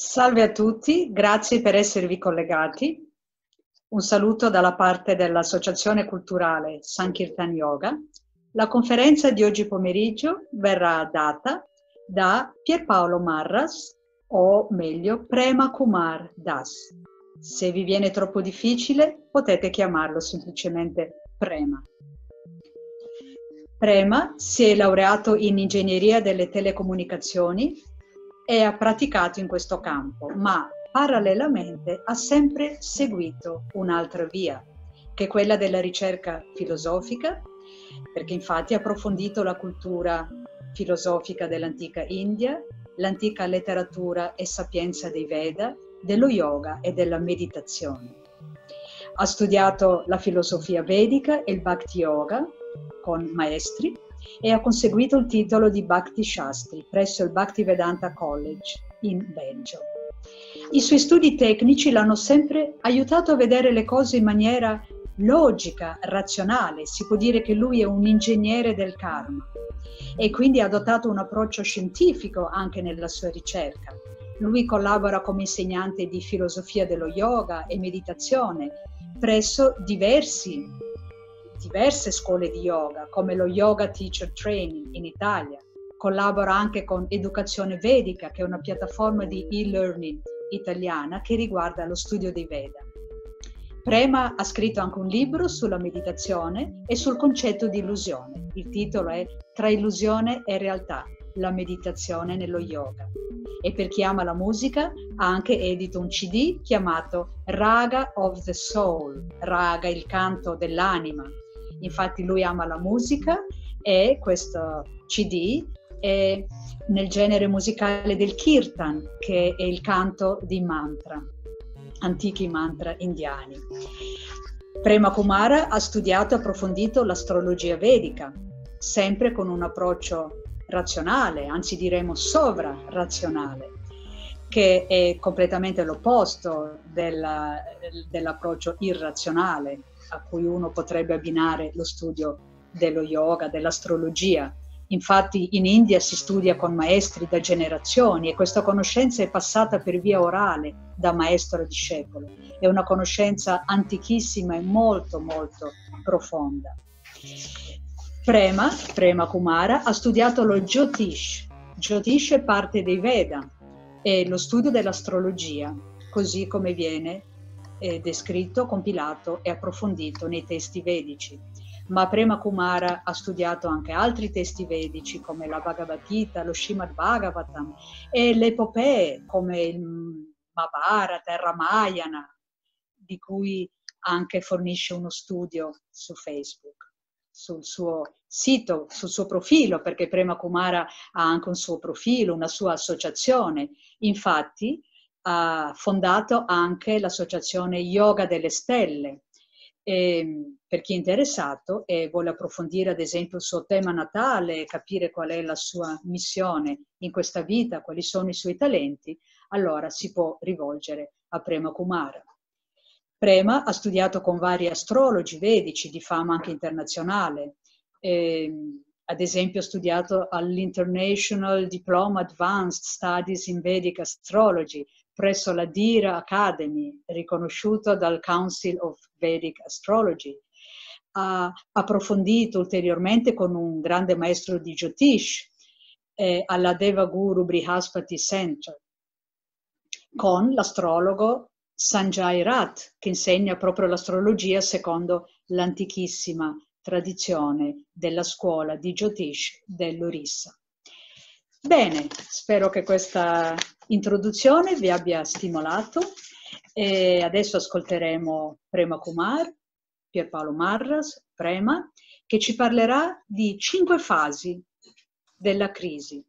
Salve a tutti, grazie per esservi collegati. Un saluto dalla parte dell'Associazione Culturale Sankirtan Yoga. La conferenza di oggi pomeriggio verrà data da Pierpaolo Marras, o meglio Prema Kumar Das. Se vi viene troppo difficile potete chiamarlo semplicemente Prema. Prema si è laureato in ingegneria delle telecomunicazioni e ha praticato in questo campo, ma parallelamente ha sempre seguito un'altra via, che è quella della ricerca filosofica, perché infatti ha approfondito la cultura filosofica dell'antica India, l'antica letteratura e sapienza dei Veda, dello yoga e della meditazione. Ha studiato la filosofia vedica e il bhakti yoga con maestri e ha conseguito il titolo di Bhakti Shastri presso il Bhakti Vedanta College in Belgio. I suoi studi tecnici l'hanno sempre aiutato a vedere le cose in maniera logica, razionale, si può dire che lui è un ingegnere del karma e quindi ha adottato un approccio scientifico anche nella sua ricerca. Lui collabora come insegnante di filosofia dello yoga e meditazione presso diversi diverse scuole di yoga, come lo Yoga Teacher Training in Italia. Collabora anche con Educazione Vedica, che è una piattaforma di e-learning italiana che riguarda lo studio dei Veda. Prema ha scritto anche un libro sulla meditazione e sul concetto di illusione. Il titolo è Tra illusione e realtà, la meditazione nello yoga. E per chi ama la musica ha anche edito un CD chiamato Raga of the Soul, Raga il canto dell'anima, Infatti lui ama la musica e questo CD è nel genere musicale del kirtan, che è il canto di mantra, antichi mantra indiani. Prema Kumara ha studiato e approfondito l'astrologia vedica, sempre con un approccio razionale, anzi diremmo sovra-razionale, che è completamente l'opposto della, dell'approccio irrazionale a cui uno potrebbe abbinare lo studio dello yoga, dell'astrologia. Infatti in India si studia con maestri da generazioni e questa conoscenza è passata per via orale da maestro a discepolo. È una conoscenza antichissima e molto molto profonda. Prema, Prema Kumara, ha studiato lo Jyotish. Jyotish è parte dei Veda, e lo studio dell'astrologia, così come viene eh, descritto, compilato e approfondito nei testi vedici. Ma Prema Kumara ha studiato anche altri testi vedici come la Bhagavad Gita, lo Srimad Bhagavatam e le epopee come il Mahabharata, il Ramayana, di cui anche fornisce uno studio su Facebook, sul suo sito, sul suo profilo, perché Prema Kumara ha anche un suo profilo, una sua associazione. Infatti, ha fondato anche l'associazione Yoga delle Stelle. E, ehm, per chi è interessato e vuole approfondire ad esempio il suo tema natale, e capire qual è la sua missione in questa vita, quali sono i suoi talenti, allora si può rivolgere a Prema Kumara. Prema ha studiato con vari astrologi vedici di fama anche internazionale, e, ehm, ad esempio ha studiato all'International Diploma Advanced Studies in Vedic Astrology presso la Dira Academy, riconosciuta dal Council of Vedic Astrology. Ha approfondito ulteriormente con un grande maestro di Jyotish eh, alla Guru Brihaspati Center, con l'astrologo Sanjay Rat, che insegna proprio l'astrologia secondo l'antichissima tradizione della scuola di Jyotish dell'Orissa. Bene, spero che questa introduzione vi abbia stimolato e adesso ascolteremo Prema Kumar, Pierpaolo Marras, Prema, che ci parlerà di cinque fasi della crisi,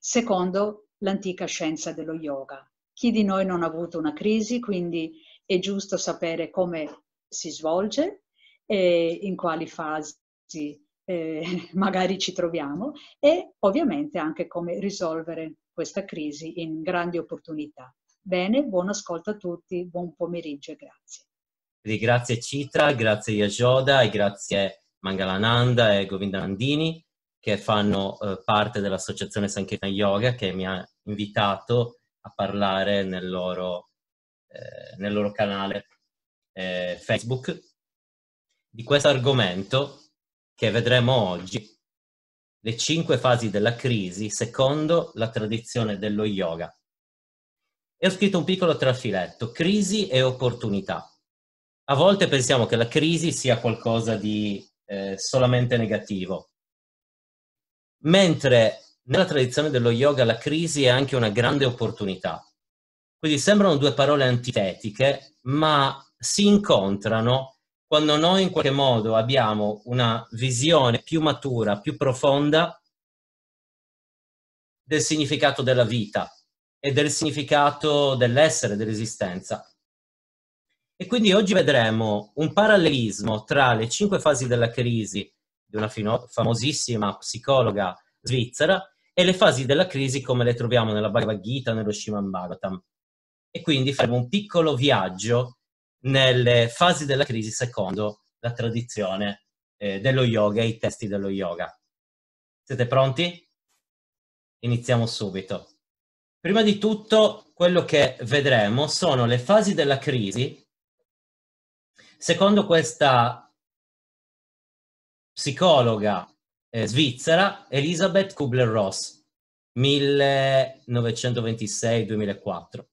secondo l'antica scienza dello yoga. Chi di noi non ha avuto una crisi, quindi è giusto sapere come si svolge e in quali fasi eh, magari ci troviamo e ovviamente anche come risolvere questa crisi in grandi opportunità. Bene, buon ascolto a tutti, buon pomeriggio e grazie. Grazie Citra, grazie Yajoda e grazie Mangalananda e Govindanandini che fanno eh, parte dell'associazione Sankirtan Yoga che mi ha invitato a parlare nel loro, eh, nel loro canale eh, Facebook di questo argomento che vedremo oggi, le cinque fasi della crisi secondo la tradizione dello yoga. E ho scritto un piccolo trafiletto, crisi e opportunità. A volte pensiamo che la crisi sia qualcosa di eh, solamente negativo, mentre nella tradizione dello yoga la crisi è anche una grande opportunità. Quindi sembrano due parole antitetiche, ma si incontrano quando noi in qualche modo abbiamo una visione più matura, più profonda del significato della vita e del significato dell'essere, dell'esistenza. E quindi oggi vedremo un parallelismo tra le cinque fasi della crisi di una famosissima psicologa svizzera e le fasi della crisi come le troviamo nella Bhagavad Gita, nello Shiman Bhagavatam. E quindi faremo un piccolo viaggio nelle fasi della crisi secondo la tradizione eh, dello yoga e i testi dello yoga. Siete pronti? Iniziamo subito. Prima di tutto, quello che vedremo sono le fasi della crisi secondo questa psicologa eh, svizzera Elisabeth Kubler-Ross, 1926-2004.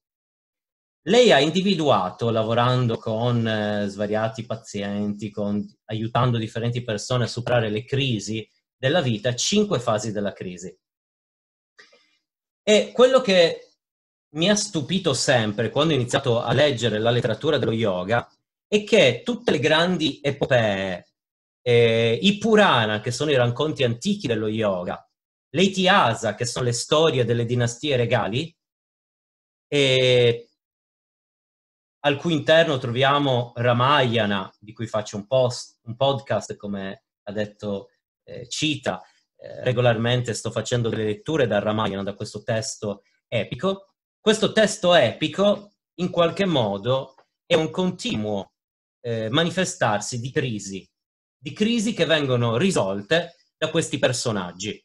Lei ha individuato, lavorando con eh, svariati pazienti, con, aiutando differenti persone a superare le crisi della vita, cinque fasi della crisi. E quello che mi ha stupito sempre quando ho iniziato a leggere la letteratura dello yoga è che tutte le grandi epopee, eh, i Purana, che sono i racconti antichi dello yoga, le Itihasa, che sono le storie delle dinastie regali, eh, al cui interno troviamo Ramayana, di cui faccio un, post, un podcast, come ha detto eh, Cita. Eh, regolarmente sto facendo delle letture da Ramayana, da questo testo epico. Questo testo epico, in qualche modo, è un continuo eh, manifestarsi di crisi, di crisi che vengono risolte da questi personaggi.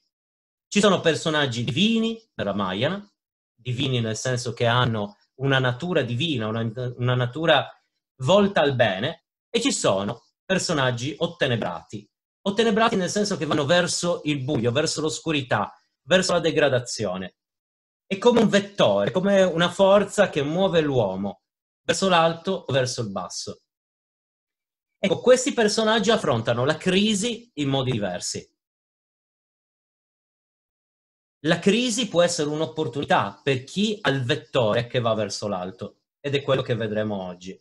Ci sono personaggi divini, Ramayana, divini nel senso che hanno una natura divina, una, una natura volta al bene, e ci sono personaggi ottenebrati. Ottenebrati nel senso che vanno verso il buio, verso l'oscurità, verso la degradazione. È come un vettore, come una forza che muove l'uomo verso l'alto o verso il basso. Ecco, questi personaggi affrontano la crisi in modi diversi. La crisi può essere un'opportunità per chi ha il vettore che va verso l'alto ed è quello che vedremo oggi.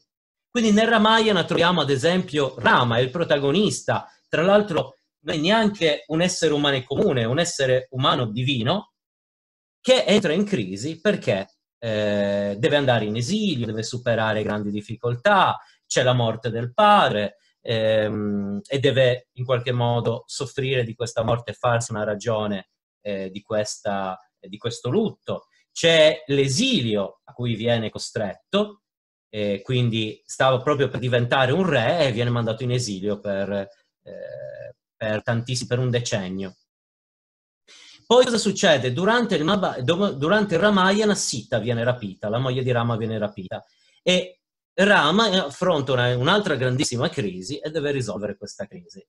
Quindi nel Ramayana troviamo ad esempio Rama, il protagonista, tra l'altro non è neanche un essere umano comune, un essere umano divino, che entra in crisi perché eh, deve andare in esilio, deve superare grandi difficoltà, c'è la morte del padre ehm, e deve in qualche modo soffrire di questa morte e farsi una ragione eh, di, questa, eh, di, questo lutto. C'è l'esilio a cui viene costretto, eh, quindi stava proprio per diventare un re e viene mandato in esilio per, eh, per, per un decennio. Poi cosa succede? Durante il, durante il Ramayana Sita viene rapita, la moglie di Rama viene rapita e Rama affronta una, un'altra grandissima crisi e deve risolvere questa crisi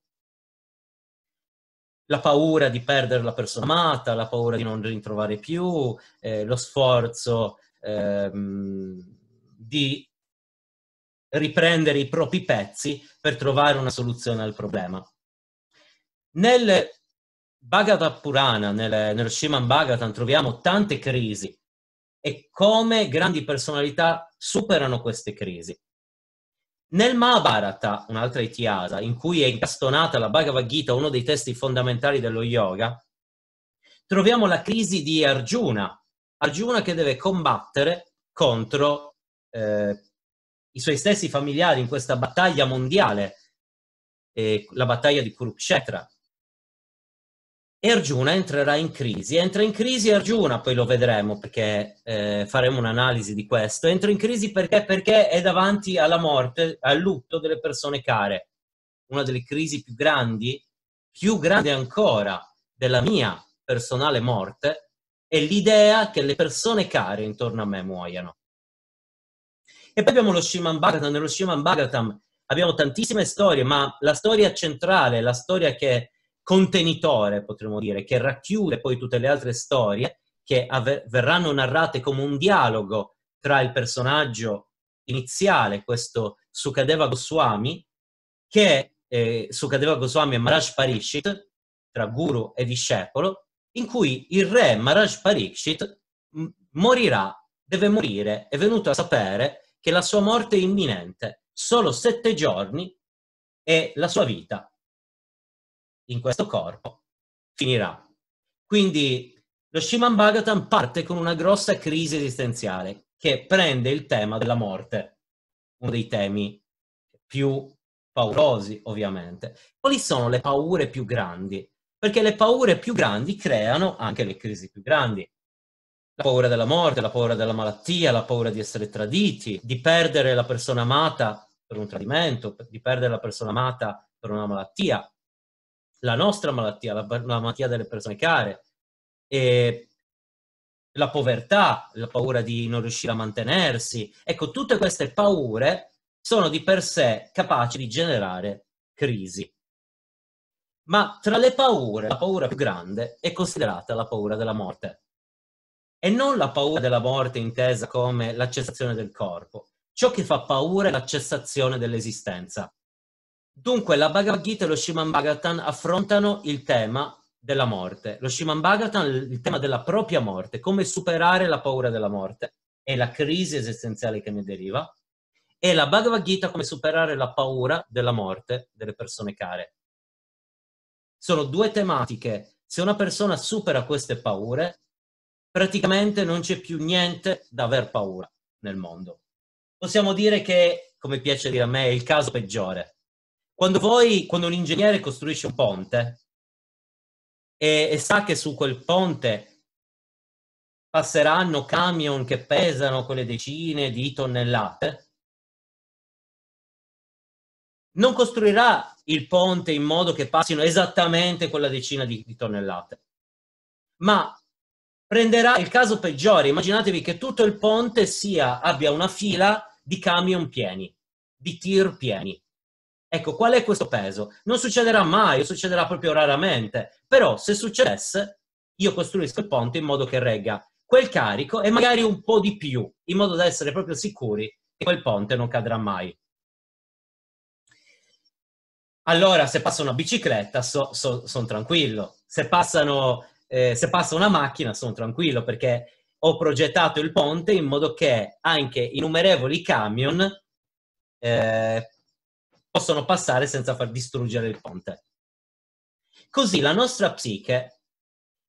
la paura di perdere la persona amata, la paura di non ritrovare più, eh, lo sforzo ehm, di riprendere i propri pezzi per trovare una soluzione al problema. Nel Bhagavad Purana, nel, nello Shriman Bhagavatam, troviamo tante crisi e come grandi personalità superano queste crisi. Nel Mahabharata, un'altra Itiasa, in cui è incastonata la Bhagavad Gita, uno dei testi fondamentali dello yoga, troviamo la crisi di Arjuna. Arjuna che deve combattere contro eh, i suoi stessi familiari in questa battaglia mondiale, eh, la battaglia di Kurukshetra e Arjuna entrerà in crisi. Entra in crisi Arjuna, poi lo vedremo perché eh, faremo un'analisi di questo. Entra in crisi perché? perché è davanti alla morte, al lutto delle persone care. Una delle crisi più grandi, più grande ancora della mia personale morte, è l'idea che le persone care intorno a me muoiano. E poi abbiamo lo Shiman Bhagatam. Nello Shiman Bhagatam abbiamo tantissime storie, ma la storia centrale, la storia che contenitore, potremmo dire, che racchiude poi tutte le altre storie che av- verranno narrate come un dialogo tra il personaggio iniziale, questo Sukadeva Goswami, che eh, Sukadeva Goswami e Maharaj Parikshit, tra guru e discepolo, in cui il re Maharaj Parikshit m- morirà, deve morire, è venuto a sapere che la sua morte è imminente, solo sette giorni e la sua vita in questo corpo finirà. Quindi lo Shiman Bhagavatam parte con una grossa crisi esistenziale che prende il tema della morte, uno dei temi più paurosi ovviamente. Quali sono le paure più grandi? Perché le paure più grandi creano anche le crisi più grandi. La paura della morte, la paura della malattia, la paura di essere traditi, di perdere la persona amata per un tradimento, di perdere la persona amata per una malattia, la nostra malattia, la, la malattia delle persone care, e la povertà, la paura di non riuscire a mantenersi. Ecco, tutte queste paure sono di per sé capaci di generare crisi. Ma tra le paure, la paura più grande è considerata la paura della morte. E non la paura della morte intesa come la cessazione del corpo. Ciò che fa paura è la cessazione dell'esistenza. Dunque, la Bhagavad Gita e lo Shiman Bhagatan affrontano il tema della morte. Lo Shiman Bhagatan, il tema della propria morte, come superare la paura della morte e la crisi esistenziale che ne deriva, e la Bhagavad Gita come superare la paura della morte delle persone care. Sono due tematiche. Se una persona supera queste paure, praticamente non c'è più niente da aver paura nel mondo. Possiamo dire che, come piace dire a me, è il caso peggiore quando voi, quando un ingegnere costruisce un ponte e, e sa che su quel ponte passeranno camion che pesano quelle decine di tonnellate, non costruirà il ponte in modo che passino esattamente quella decina di, di tonnellate, ma prenderà il caso peggiore. Immaginatevi che tutto il ponte sia, abbia una fila di camion pieni, di tir pieni. Ecco, qual è questo peso? Non succederà mai, o succederà proprio raramente, però se succedesse, io costruisco il ponte in modo che regga quel carico e magari un po' di più, in modo da essere proprio sicuri che quel ponte non cadrà mai. Allora, se passa una bicicletta, so, so, sono tranquillo. Se, passano, eh, se passa una macchina, sono tranquillo, perché ho progettato il ponte in modo che anche innumerevoli camion eh, possono passare senza far distruggere il ponte. Così la nostra psiche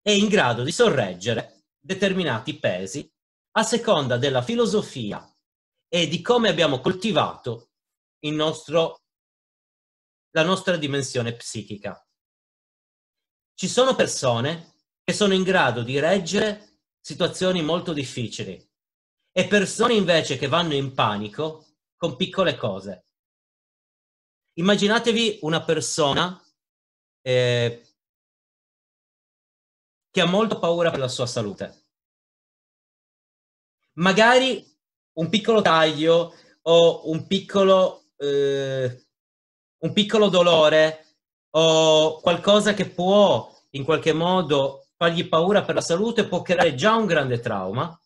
è in grado di sorreggere determinati pesi a seconda della filosofia e di come abbiamo coltivato nostro, la nostra dimensione psichica. Ci sono persone che sono in grado di reggere situazioni molto difficili e persone invece che vanno in panico con piccole cose immaginatevi una persona eh, che ha molto paura per la sua salute. Magari un piccolo taglio o un piccolo, eh, un piccolo dolore o qualcosa che può in qualche modo fargli paura per la salute può creare già un grande trauma.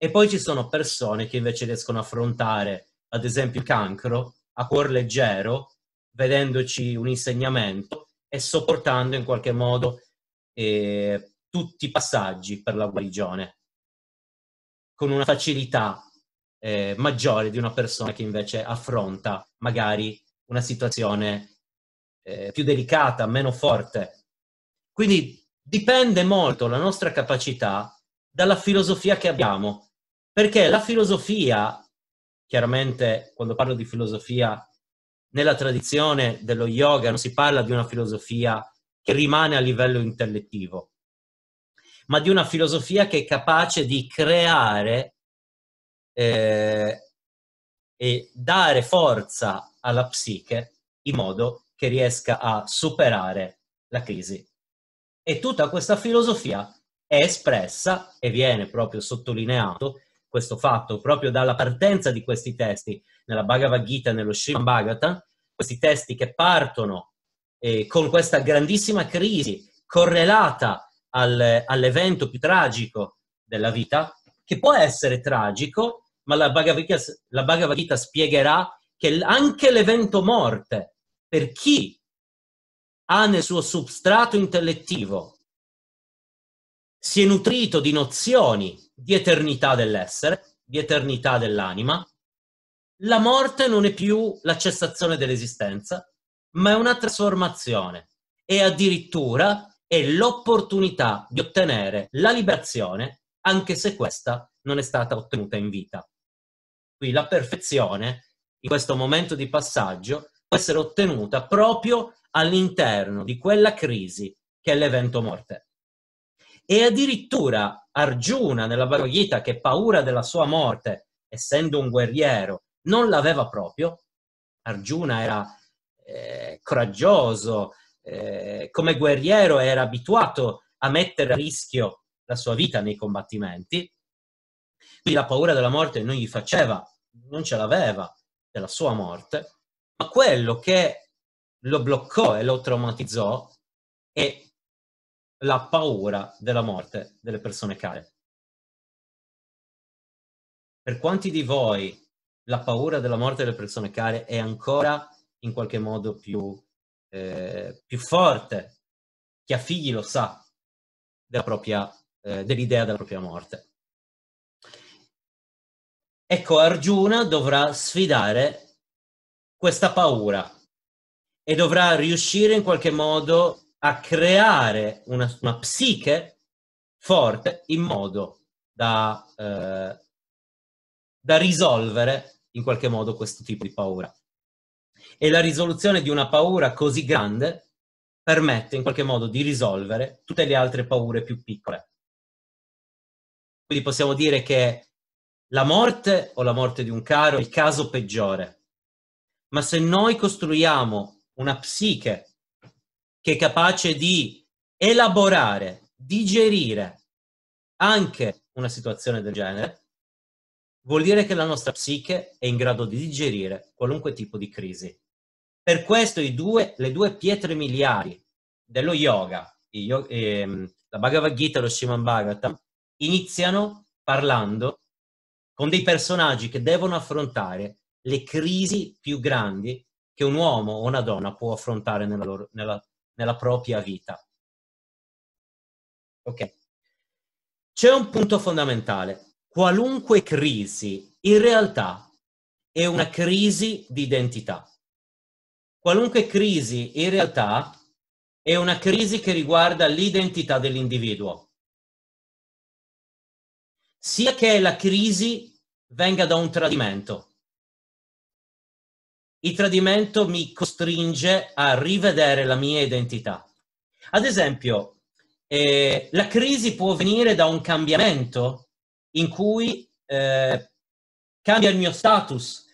E poi ci sono persone che invece riescono a affrontare, ad esempio, il cancro a cuor leggero, vedendoci un insegnamento e sopportando in qualche modo eh, tutti i passaggi per la guarigione, con una facilità eh, maggiore di una persona che invece affronta magari una situazione eh, più delicata, meno forte. Quindi dipende molto la nostra capacità dalla filosofia che abbiamo, perché la filosofia chiaramente quando parlo di filosofia, nella tradizione dello yoga non si parla di una filosofia che rimane a livello intellettivo, ma di una filosofia che è capace di creare eh, e dare forza alla psiche in modo che riesca a superare la crisi. E tutta questa filosofia è espressa, e viene proprio sottolineato, questo fatto proprio dalla partenza di questi testi, nella Bhagavad Gita nello Srimad Bhagavatam, questi testi che partono eh, con questa grandissima crisi correlata al, all'evento più tragico della vita, che può essere tragico, ma la Bhagavad Gita, la Bhagavad Gita spiegherà che anche l'evento morte, per chi ha nel suo substrato intellettivo si è nutrito di nozioni di eternità dell'essere, di eternità dell'anima. La morte non è più la cessazione dell'esistenza, ma è una trasformazione e addirittura è l'opportunità di ottenere la liberazione anche se questa non è stata ottenuta in vita. Qui la perfezione, in questo momento di passaggio, può essere ottenuta proprio all'interno di quella crisi che è l'evento morte e addirittura Arjuna nella Bhagavad Gita, che paura della sua morte, essendo un guerriero, non l'aveva proprio. Arjuna era eh, coraggioso, eh, come guerriero era abituato a mettere a rischio la sua vita nei combattimenti, quindi la paura della morte non gli faceva, non ce l'aveva della sua morte, ma quello che lo bloccò e lo traumatizzò e la paura della morte delle persone care. Per quanti di voi la paura della morte delle persone care è ancora in qualche modo più, eh, più forte? Chi ha figli lo sa della propria, eh, dell'idea della propria morte. Ecco, Arjuna dovrà sfidare questa paura e dovrà riuscire in qualche modo a creare una, una psiche forte in modo da, eh, da risolvere in qualche modo questo tipo di paura. E la risoluzione di una paura così grande permette in qualche modo di risolvere tutte le altre paure più piccole. Quindi possiamo dire che la morte o la morte di un caro è il caso peggiore, ma se noi costruiamo una psiche che è capace di elaborare, digerire anche una situazione del genere, vuol dire che la nostra psiche è in grado di digerire qualunque tipo di crisi. Per questo due, le due pietre miliari dello yoga, ehm, la Bhagavad Gita e lo Shiman Bhagavatam, iniziano parlando con dei personaggi che devono affrontare le crisi più grandi che un uomo o una donna può affrontare nella, loro, nella nella propria vita. Ok. C'è un punto fondamentale. Qualunque crisi, in realtà, è una crisi di identità. Qualunque crisi, in realtà, è una crisi che riguarda l'identità dell'individuo. Sia che la crisi venga da un tradimento, il tradimento mi costringe a rivedere la mia identità. Ad esempio, eh, la crisi può venire da un cambiamento in cui eh, cambia il mio status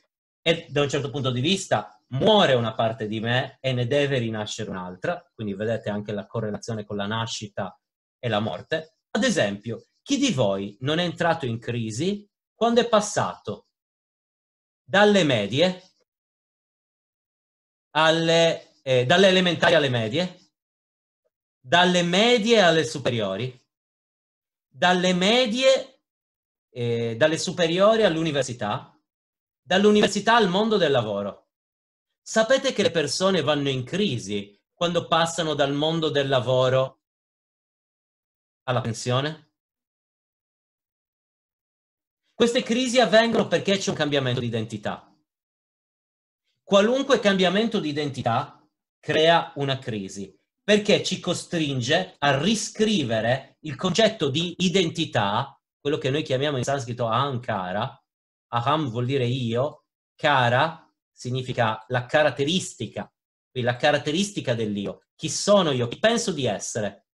e da un certo punto di vista muore una parte di me e ne deve rinascere un'altra, quindi vedete anche la correlazione con la nascita e la morte. Ad esempio, chi di voi non è entrato in crisi quando è passato dalle medie alle, eh, dalle elementari alle medie, dalle medie alle superiori, dalle medie, eh, dalle superiori all'università, dall'università al mondo del lavoro. Sapete che le persone vanno in crisi quando passano dal mondo del lavoro alla pensione? Queste crisi avvengono perché c'è un cambiamento di identità. Qualunque cambiamento di identità crea una crisi perché ci costringe a riscrivere il concetto di identità, quello che noi chiamiamo in sanscrito ahamkara. Aham vuol dire io, kara significa la caratteristica, quindi la caratteristica dell'io. Chi sono io? Chi penso di essere?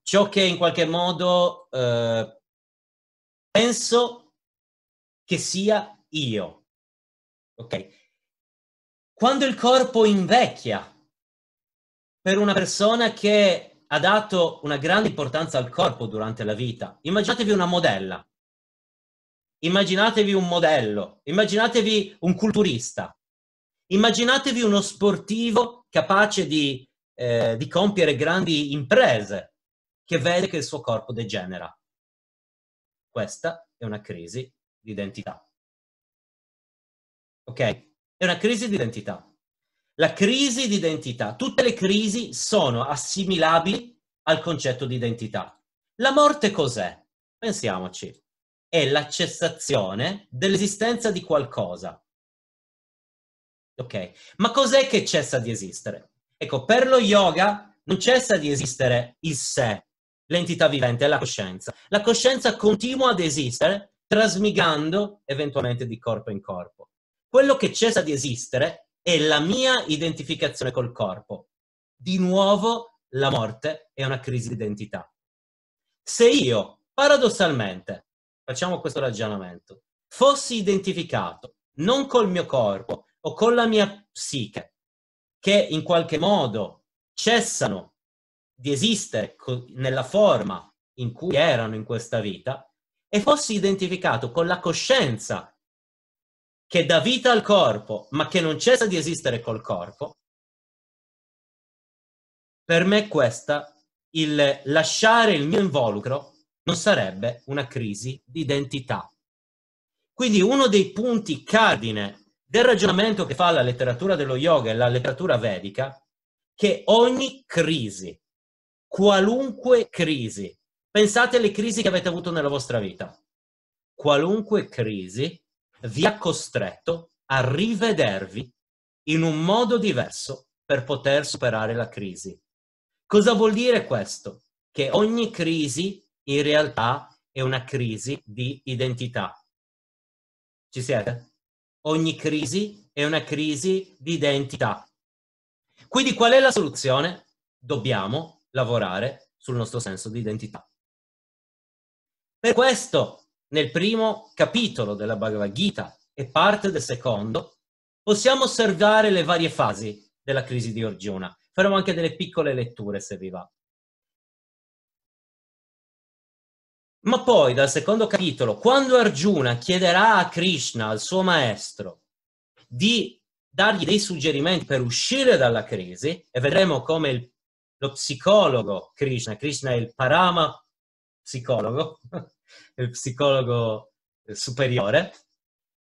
Ciò che in qualche modo eh, penso che sia io. Ok. Quando il corpo invecchia, per una persona che ha dato una grande importanza al corpo durante la vita, immaginatevi una modella, immaginatevi un modello, immaginatevi un culturista, immaginatevi uno sportivo capace di, eh, di compiere grandi imprese che vede che il suo corpo degenera. Questa è una crisi di identità. Ok? È una crisi di identità. La crisi di identità, tutte le crisi sono assimilabili al concetto di identità. La morte cos'è? Pensiamoci. È la cessazione dell'esistenza di qualcosa. Ok, ma cos'è che cessa di esistere? Ecco, per lo yoga non cessa di esistere il sé, l'entità vivente, la coscienza. La coscienza continua ad esistere trasmigando eventualmente di corpo in corpo quello che cessa di esistere è la mia identificazione col corpo. Di nuovo la morte è una crisi di identità. Se io, paradossalmente, facciamo questo ragionamento, fossi identificato non col mio corpo o con la mia psiche, che in qualche modo cessano di esistere nella forma in cui erano in questa vita, e fossi identificato con la coscienza che dà vita al corpo, ma che non cessa di esistere col corpo, per me questa, il lasciare il mio involucro, non sarebbe una crisi di identità. Quindi uno dei punti cardine del ragionamento che fa la letteratura dello yoga e la letteratura vedica, che ogni crisi, qualunque crisi, pensate alle crisi che avete avuto nella vostra vita, qualunque crisi vi ha costretto a rivedervi in un modo diverso per poter superare la crisi. Cosa vuol dire questo? Che ogni crisi in realtà è una crisi di identità. Ci siete? Ogni crisi è una crisi di identità. Quindi qual è la soluzione? Dobbiamo lavorare sul nostro senso di identità. Per questo nel primo capitolo della Bhagavad Gita e parte del secondo, possiamo osservare le varie fasi della crisi di Arjuna. Faremo anche delle piccole letture se vi va. Ma poi dal secondo capitolo, quando Arjuna chiederà a Krishna, al suo maestro, di dargli dei suggerimenti per uscire dalla crisi, e vedremo come il, lo psicologo Krishna, Krishna è il parama psicologo, il psicologo eh, superiore,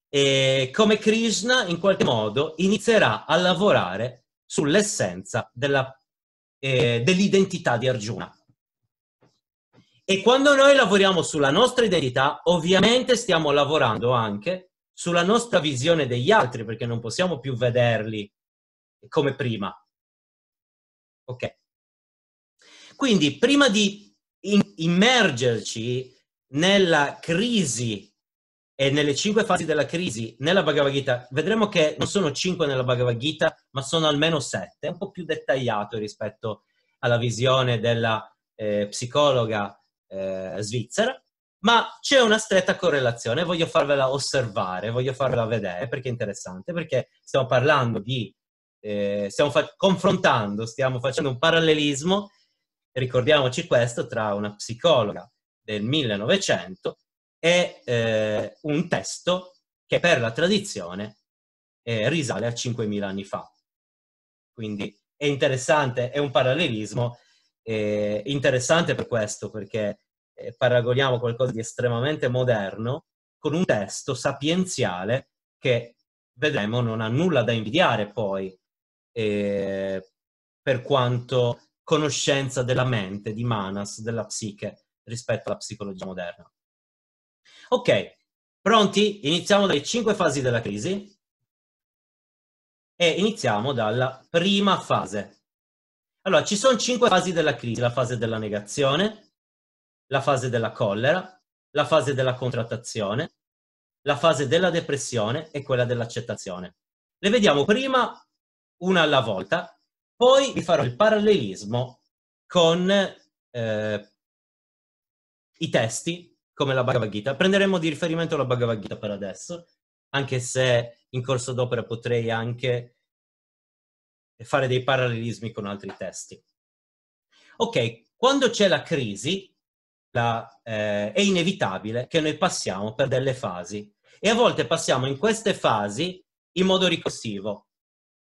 e come Krishna in qualche modo inizierà a lavorare sull'essenza della, eh, dell'identità di Arjuna. E quando noi lavoriamo sulla nostra identità, ovviamente stiamo lavorando anche sulla nostra visione degli altri, perché non possiamo più vederli come prima. Ok? Quindi, prima di in- immergerci nella crisi e nelle cinque fasi della crisi nella Bhagavad Gita, vedremo che non sono cinque nella Bhagavad Gita, ma sono almeno sette, un po' più dettagliato rispetto alla visione della eh, psicologa eh, svizzera, ma c'è una stretta correlazione, voglio farvela osservare, voglio farvela vedere perché è interessante, perché stiamo parlando di, eh, stiamo fa- confrontando, stiamo facendo un parallelismo, ricordiamoci questo, tra una psicologa del 1900 è eh, un testo che per la tradizione eh, risale a 5.000 anni fa. Quindi è interessante, è un parallelismo eh, interessante per questo, perché eh, paragoniamo qualcosa di estremamente moderno con un testo sapienziale che vedremo non ha nulla da invidiare poi eh, per quanto conoscenza della mente, di manas, della psiche rispetto alla psicologia moderna. Ok, pronti? Iniziamo dalle cinque fasi della crisi e iniziamo dalla prima fase. Allora, ci sono cinque fasi della crisi, la fase della negazione, la fase della collera, la fase della contrattazione, la fase della depressione e quella dell'accettazione. Le vediamo prima una alla volta, poi vi farò il parallelismo con eh, i testi, come la Bhagavad Gita. Prenderemo di riferimento la Bhagavad Gita per adesso, anche se in corso d'opera potrei anche fare dei parallelismi con altri testi. Ok, quando c'è la crisi, la, eh, è inevitabile che noi passiamo per delle fasi e a volte passiamo in queste fasi in modo ricorsivo.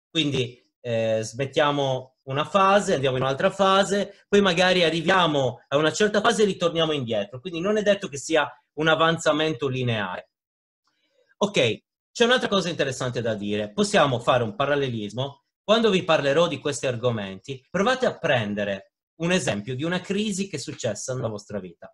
Quindi eh, smettiamo una fase, andiamo in un'altra fase, poi magari arriviamo a una certa fase e ritorniamo indietro. Quindi non è detto che sia un avanzamento lineare. Ok, c'è un'altra cosa interessante da dire. Possiamo fare un parallelismo. Quando vi parlerò di questi argomenti, provate a prendere un esempio di una crisi che è successa nella vostra vita,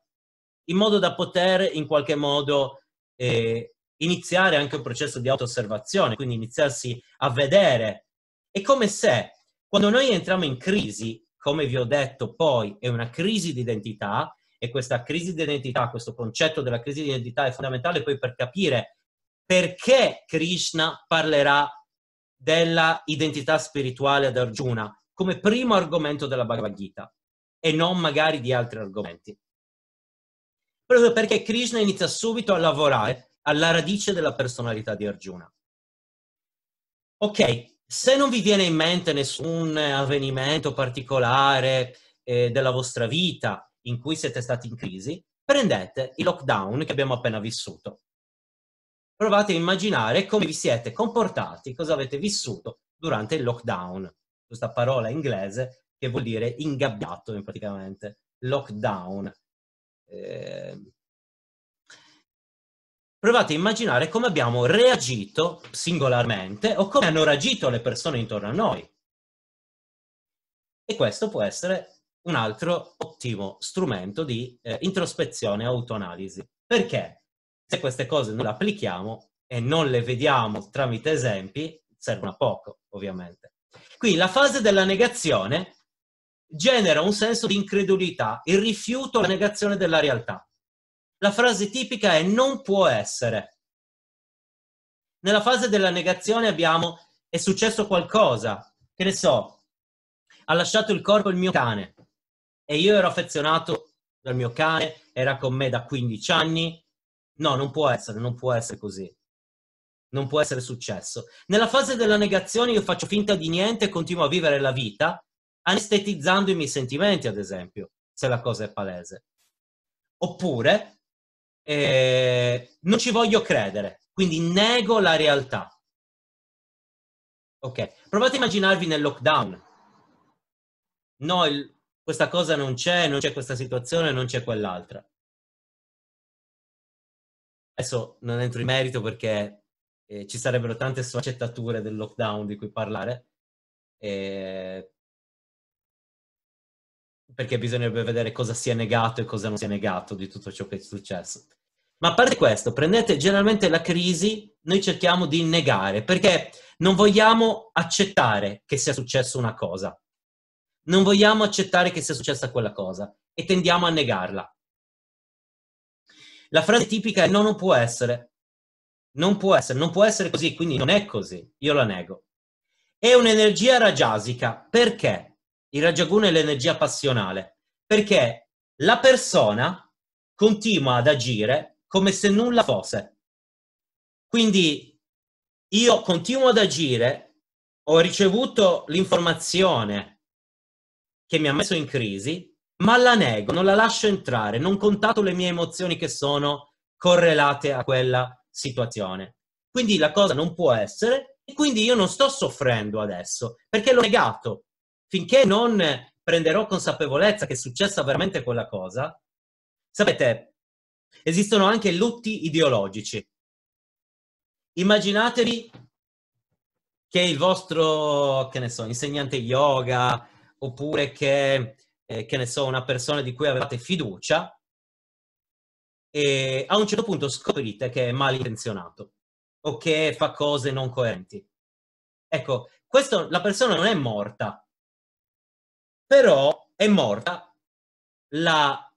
in modo da poter in qualche modo eh, iniziare anche un processo di auto-osservazione, quindi iniziarsi a vedere. È come se quando noi entriamo in crisi, come vi ho detto, poi è una crisi di identità e questa crisi di identità, questo concetto della crisi di identità è fondamentale poi per capire perché Krishna parlerà della identità spirituale ad Arjuna come primo argomento della Bhagavad Gita e non magari di altri argomenti. Proprio perché Krishna inizia subito a lavorare alla radice della personalità di Arjuna. Ok, se non vi viene in mente nessun avvenimento particolare eh, della vostra vita in cui siete stati in crisi, prendete il lockdown che abbiamo appena vissuto. Provate a immaginare come vi siete comportati, cosa avete vissuto durante il lockdown. Questa parola inglese che vuol dire ingabbiato praticamente, lockdown. Eh, provate a immaginare come abbiamo reagito singolarmente o come hanno reagito le persone intorno a noi. E questo può essere un altro ottimo strumento di eh, introspezione e autoanalisi. Perché se queste cose non le applichiamo e non le vediamo tramite esempi, servono a poco, ovviamente. Qui la fase della negazione genera un senso di incredulità, il rifiuto, la negazione della realtà la frase tipica è non può essere. Nella fase della negazione abbiamo è successo qualcosa, che ne so, ha lasciato il corpo il mio cane e io ero affezionato dal mio cane, era con me da 15 anni. No, non può essere, non può essere così. Non può essere successo. Nella fase della negazione io faccio finta di niente e continuo a vivere la vita anestetizzando i miei sentimenti, ad esempio, se la cosa è palese. Oppure eh, non ci voglio credere, quindi nego la realtà. Ok, provate a immaginarvi nel lockdown. No, il, questa cosa non c'è, non c'è questa situazione, non c'è quell'altra. Adesso non entro in merito perché eh, ci sarebbero tante sfaccettature del lockdown di cui parlare, eh, perché bisognerebbe vedere cosa si è negato e cosa non si è negato di tutto ciò che è successo. Ma a parte questo, prendete generalmente la crisi, noi cerchiamo di negare, perché non vogliamo accettare che sia successa una cosa. Non vogliamo accettare che sia successa quella cosa e tendiamo a negarla. La frase tipica è no, non può essere. Non può essere, non può essere così, quindi non è così, io la nego. È un'energia rajasica, perché? il ragiaguna è l'energia passionale, perché la persona continua ad agire come se nulla fosse. Quindi io continuo ad agire, ho ricevuto l'informazione che mi ha messo in crisi, ma la nego, non la lascio entrare, non contatto le mie emozioni che sono correlate a quella situazione. Quindi la cosa non può essere e quindi io non sto soffrendo adesso perché l'ho negato, finché non prenderò consapevolezza che è successa veramente quella cosa, sapete, esistono anche lutti ideologici. Immaginatevi che il vostro, che ne so, insegnante yoga, oppure che, eh, che ne so, una persona di cui avevate fiducia, e a un certo punto scoprite che è malintenzionato o che fa cose non coerenti. Ecco, questo, la persona non è morta, però è morta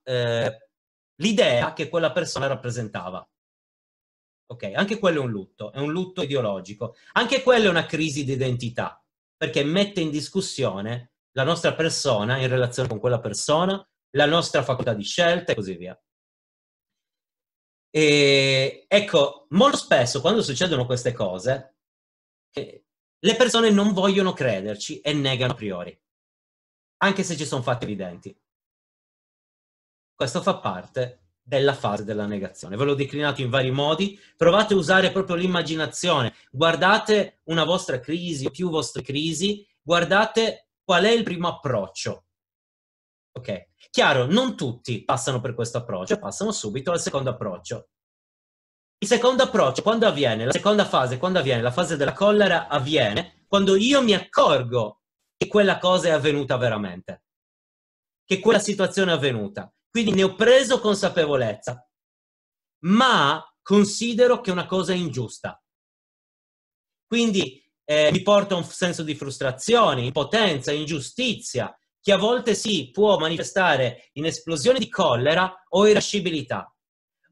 eh, l'idea eh, che quella persona rappresentava. Ok, anche quello è un lutto, è un lutto ideologico, anche quello è una crisi di identità, perché mette in discussione la nostra persona in relazione con quella persona, la nostra facoltà di scelta e così via. E, ecco, molto spesso quando succedono queste cose, eh, le persone non vogliono crederci e negano a priori anche se ci sono fatti evidenti. Questo fa parte della fase della negazione. Ve l'ho declinato in vari modi. Provate a usare proprio l'immaginazione. Guardate una vostra crisi o più vostre crisi. Guardate qual è il primo approccio. Ok? Chiaro, non tutti passano per questo approccio, passano subito al secondo approccio. Il secondo approccio, quando avviene, la seconda fase, quando avviene, la fase della collera avviene quando io mi accorgo che quella cosa è avvenuta veramente, che quella situazione è avvenuta. Quindi ne ho preso consapevolezza, ma considero che è una cosa ingiusta. Quindi eh, mi porta un senso di frustrazione, impotenza, ingiustizia, che a volte si può manifestare in esplosione di collera o irascibilità.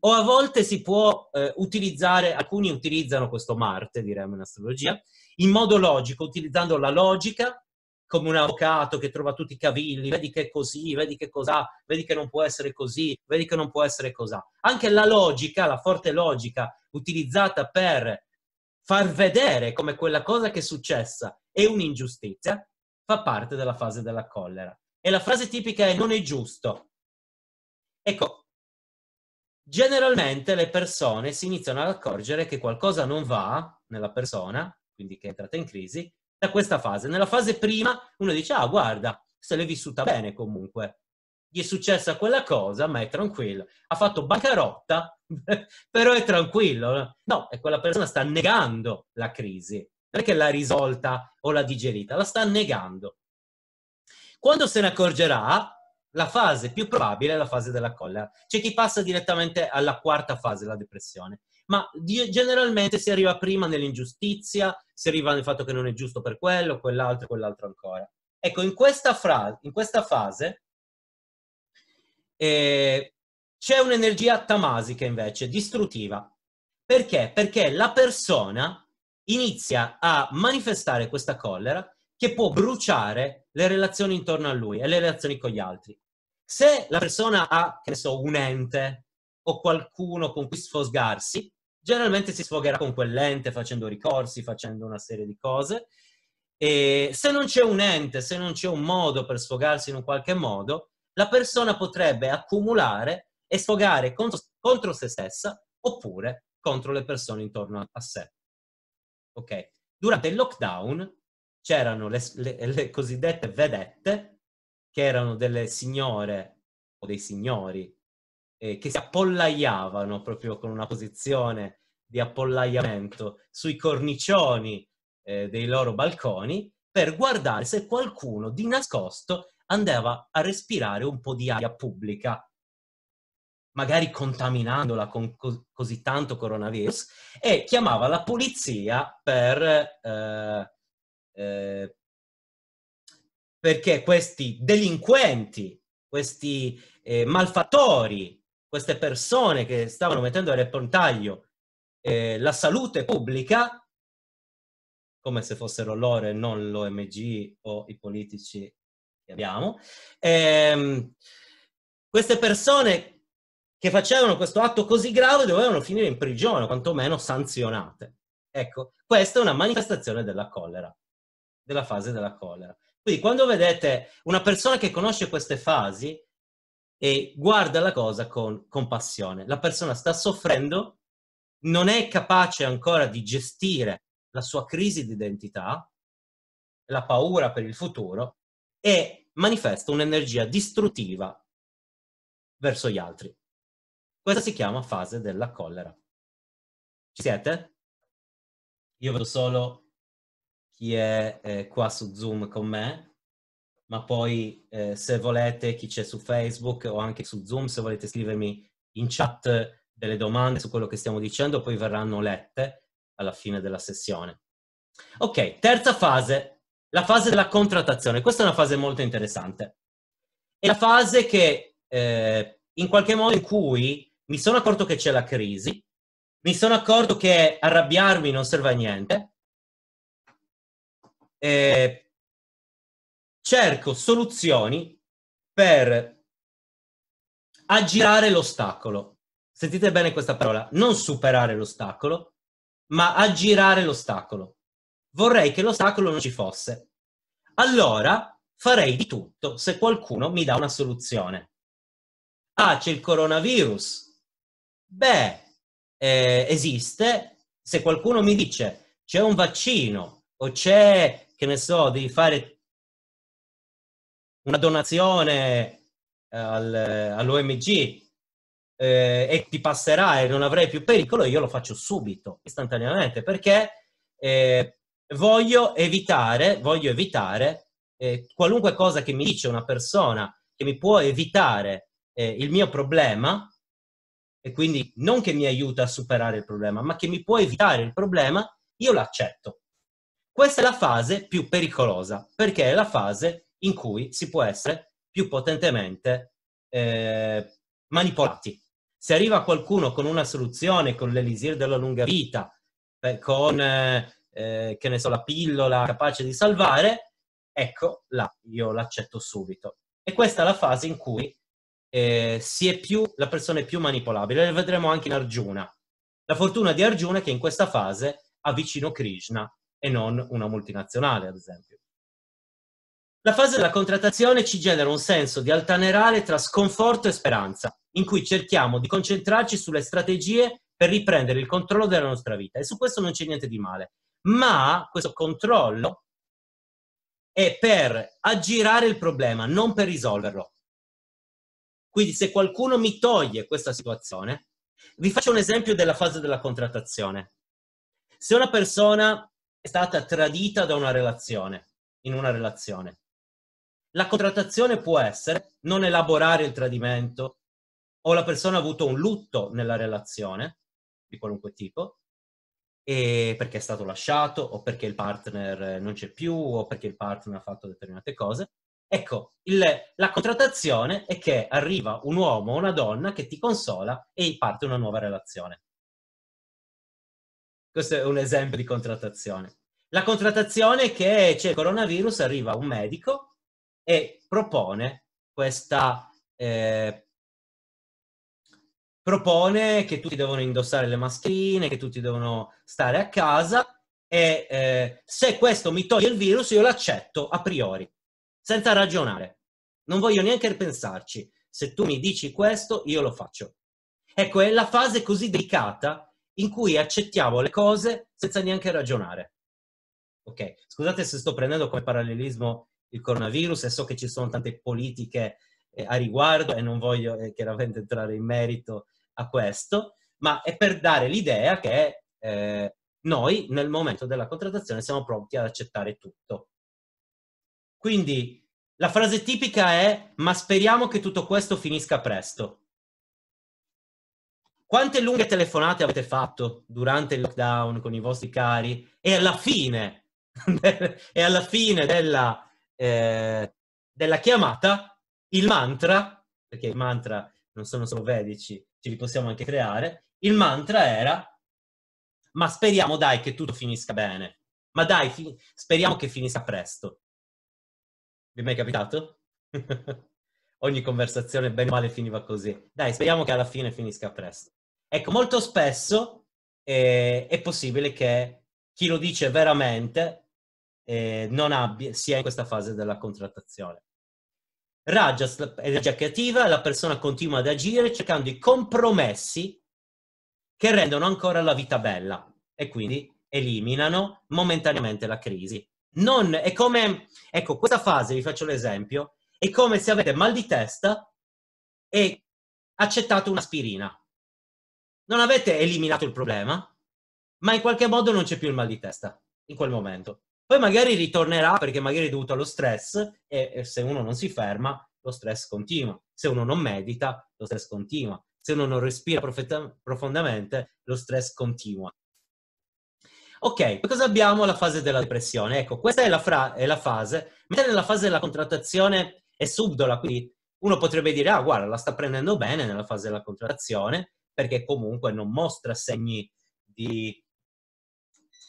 O a volte si può eh, utilizzare, alcuni utilizzano questo Marte, diremmo in astrologia, in modo logico, utilizzando la logica come un avvocato che trova tutti i cavilli, vedi che è così, vedi che cos'ha, vedi che non può essere così, vedi che non può essere cos'ha. Anche la logica, la forte logica utilizzata per far vedere come quella cosa che è successa è un'ingiustizia, fa parte della fase della collera. E la frase tipica è non è giusto. Ecco, generalmente le persone si iniziano ad accorgere che qualcosa non va nella persona, quindi che è entrata in crisi, da questa fase. Nella fase prima uno dice, ah guarda, se l'è vissuta bene comunque, gli è successa quella cosa, ma è tranquillo. Ha fatto bancarotta, però è tranquillo. No, e quella persona sta negando la crisi. Non è che l'ha risolta o l'ha digerita, la sta negando. Quando se ne accorgerà, la fase più probabile è la fase della collera. C'è chi passa direttamente alla quarta fase, la depressione ma di- generalmente si arriva prima nell'ingiustizia, si arriva nel fatto che non è giusto per quello, quell'altro, quell'altro ancora. Ecco, in questa, fra- in questa fase eh, c'è un'energia tamasica invece, distruttiva. Perché? Perché la persona inizia a manifestare questa collera che può bruciare le relazioni intorno a lui e le relazioni con gli altri. Se la persona ha, che ne so, un ente o qualcuno con cui sfosgarsi, Generalmente si sfogherà con quell'ente facendo ricorsi, facendo una serie di cose. E se non c'è un ente, se non c'è un modo per sfogarsi in un qualche modo, la persona potrebbe accumulare e sfogare contro, contro se stessa oppure contro le persone intorno a sé. Ok? Durante il lockdown c'erano le, le, le cosiddette vedette, che erano delle signore o dei signori eh, che si appollaiavano proprio con una posizione di appollaiamento sui cornicioni eh, dei loro balconi per guardare se qualcuno di nascosto andava a respirare un po' di aria pubblica, magari contaminandola con co- così tanto coronavirus, e chiamava la polizia per, eh, eh, perché questi delinquenti, questi eh, malfattori queste persone che stavano mettendo a repentaglio eh, la salute pubblica, come se fossero loro e non l'OMG o i politici che abbiamo, ehm, queste persone che facevano questo atto così grave dovevano finire in prigione, quantomeno sanzionate. Ecco, questa è una manifestazione della collera, della fase della collera. Quindi quando vedete una persona che conosce queste fasi, e guarda la cosa con compassione. La persona sta soffrendo, non è capace ancora di gestire la sua crisi di identità, la paura per il futuro e manifesta un'energia distruttiva verso gli altri. Questa si chiama fase della collera. Ci siete? Io vedo solo chi è eh, qua su Zoom con me ma poi eh, se volete, chi c'è su Facebook o anche su Zoom, se volete scrivermi in chat delle domande su quello che stiamo dicendo, poi verranno lette alla fine della sessione. Ok, terza fase, la fase della contrattazione. Questa è una fase molto interessante. È la fase che, eh, in qualche modo, in cui mi sono accorto che c'è la crisi, mi sono accorto che arrabbiarmi non serve a niente, eh, cerco soluzioni per aggirare l'ostacolo. Sentite bene questa parola, non superare l'ostacolo, ma aggirare l'ostacolo. Vorrei che l'ostacolo non ci fosse. Allora farei di tutto se qualcuno mi dà una soluzione. Ah, c'è il coronavirus. Beh, eh, esiste. Se qualcuno mi dice c'è un vaccino o c'è, che ne so, devi fare una donazione eh, al, all'OMG eh, e ti passerà e non avrai più pericolo, io lo faccio subito, istantaneamente, perché eh, voglio evitare, voglio evitare eh, qualunque cosa che mi dice una persona che mi può evitare eh, il mio problema, e quindi non che mi aiuta a superare il problema, ma che mi può evitare il problema, io l'accetto. Questa è la fase più pericolosa, perché è la fase in cui si può essere più potentemente eh, manipolati. Se arriva qualcuno con una soluzione, con l'elisir della lunga vita, eh, con, eh, eh che ne so, la pillola capace di salvare, ecco, là, io l'accetto subito. E questa è la fase in cui eh, si è più, la persona è più manipolabile. Lo vedremo anche in Arjuna. La fortuna di Arjuna è che in questa fase avvicino Krishna e non una multinazionale, ad esempio. La fase della contrattazione ci genera un senso di altanerale tra sconforto e speranza, in cui cerchiamo di concentrarci sulle strategie per riprendere il controllo della nostra vita e su questo non c'è niente di male. Ma questo controllo è per aggirare il problema, non per risolverlo. Quindi se qualcuno mi toglie questa situazione, vi faccio un esempio della fase della contrattazione. Se una persona è stata tradita da una relazione, in una relazione, la contrattazione può essere non elaborare il tradimento o la persona ha avuto un lutto nella relazione di qualunque tipo, e perché è stato lasciato o perché il partner eh, non c'è più o perché il partner ha fatto determinate cose. Ecco, il, la contrattazione è che arriva un uomo o una donna che ti consola e parte una nuova relazione. Questo è un esempio di contrattazione. La contrattazione è che c'è il coronavirus, arriva un medico e propone questa eh, propone che tutti devono indossare le mascherine, che tutti devono stare a casa e eh, se questo mi toglie il virus io l'accetto a priori, senza ragionare. Non voglio neanche pensarci. Se tu mi dici questo, io lo faccio. Ecco, è la fase così delicata in cui accettiamo le cose senza neanche ragionare. Ok, scusate se sto prendendo come parallelismo il coronavirus e so che ci sono tante politiche eh, a riguardo e non voglio eh, chiaramente entrare in merito a questo, ma è per dare l'idea che eh, noi nel momento della contrattazione siamo pronti ad accettare tutto. Quindi la frase tipica è ma speriamo che tutto questo finisca presto. Quante lunghe telefonate avete fatto durante il lockdown con i vostri cari e alla fine, e alla fine della eh, della chiamata, il mantra, perché i mantra non sono solo vedici, ce li possiamo anche creare, il mantra era ma speriamo dai che tutto finisca bene, ma dai, fi- speriamo che finisca presto. Vi è mai capitato? Ogni conversazione bene o male finiva così. Dai, speriamo che alla fine finisca presto. Ecco, molto spesso eh, è possibile che chi lo dice veramente eh, non abbia, sia in questa fase della contrattazione. Rajas, energia creativa, la persona continua ad agire cercando i compromessi che rendono ancora la vita bella e quindi eliminano momentaneamente la crisi. Non, è come, ecco, questa fase, vi faccio l'esempio, è come se avete mal di testa e accettate un'aspirina. Non avete eliminato il problema, ma in qualche modo non c'è più il mal di testa in quel momento. Poi magari ritornerà perché magari è dovuto allo stress e, e se uno non si ferma, lo stress continua. Se uno non medita, lo stress continua. Se uno non respira profeta- profondamente, lo stress continua. Ok, cosa abbiamo la fase della depressione? Ecco, questa è la, fra- è la fase, mentre nella fase della contrattazione è subdola, quindi uno potrebbe dire, ah guarda, la sta prendendo bene nella fase della contrattazione, perché comunque non mostra segni di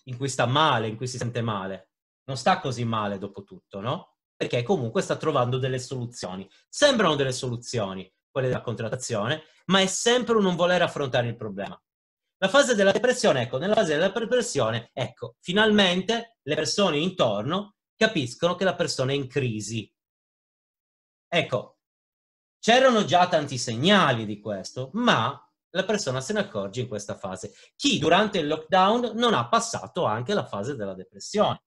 in cui sta male, in cui si sente male. Non sta così male dopo tutto, no? Perché comunque sta trovando delle soluzioni. Sembrano delle soluzioni, quelle della contrattazione, ma è sempre un non voler affrontare il problema. La fase della depressione, ecco, nella fase della depressione, ecco, finalmente le persone intorno capiscono che la persona è in crisi. Ecco, c'erano già tanti segnali di questo, ma la persona se ne accorge in questa fase. Chi durante il lockdown non ha passato anche la fase della depressione,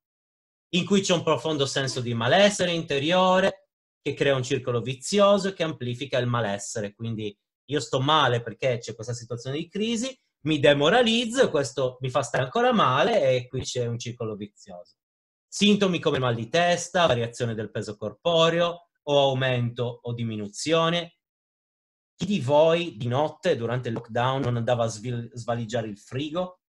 in cui c'è un profondo senso di malessere interiore che crea un circolo vizioso che amplifica il malessere. Quindi io sto male perché c'è questa situazione di crisi, mi demoralizzo, e questo mi fa stare ancora male e qui c'è un circolo vizioso. Sintomi come mal di testa, variazione del peso corporeo, o aumento o diminuzione, chi di voi di notte durante il lockdown non andava a svil- svaligiare il frigo?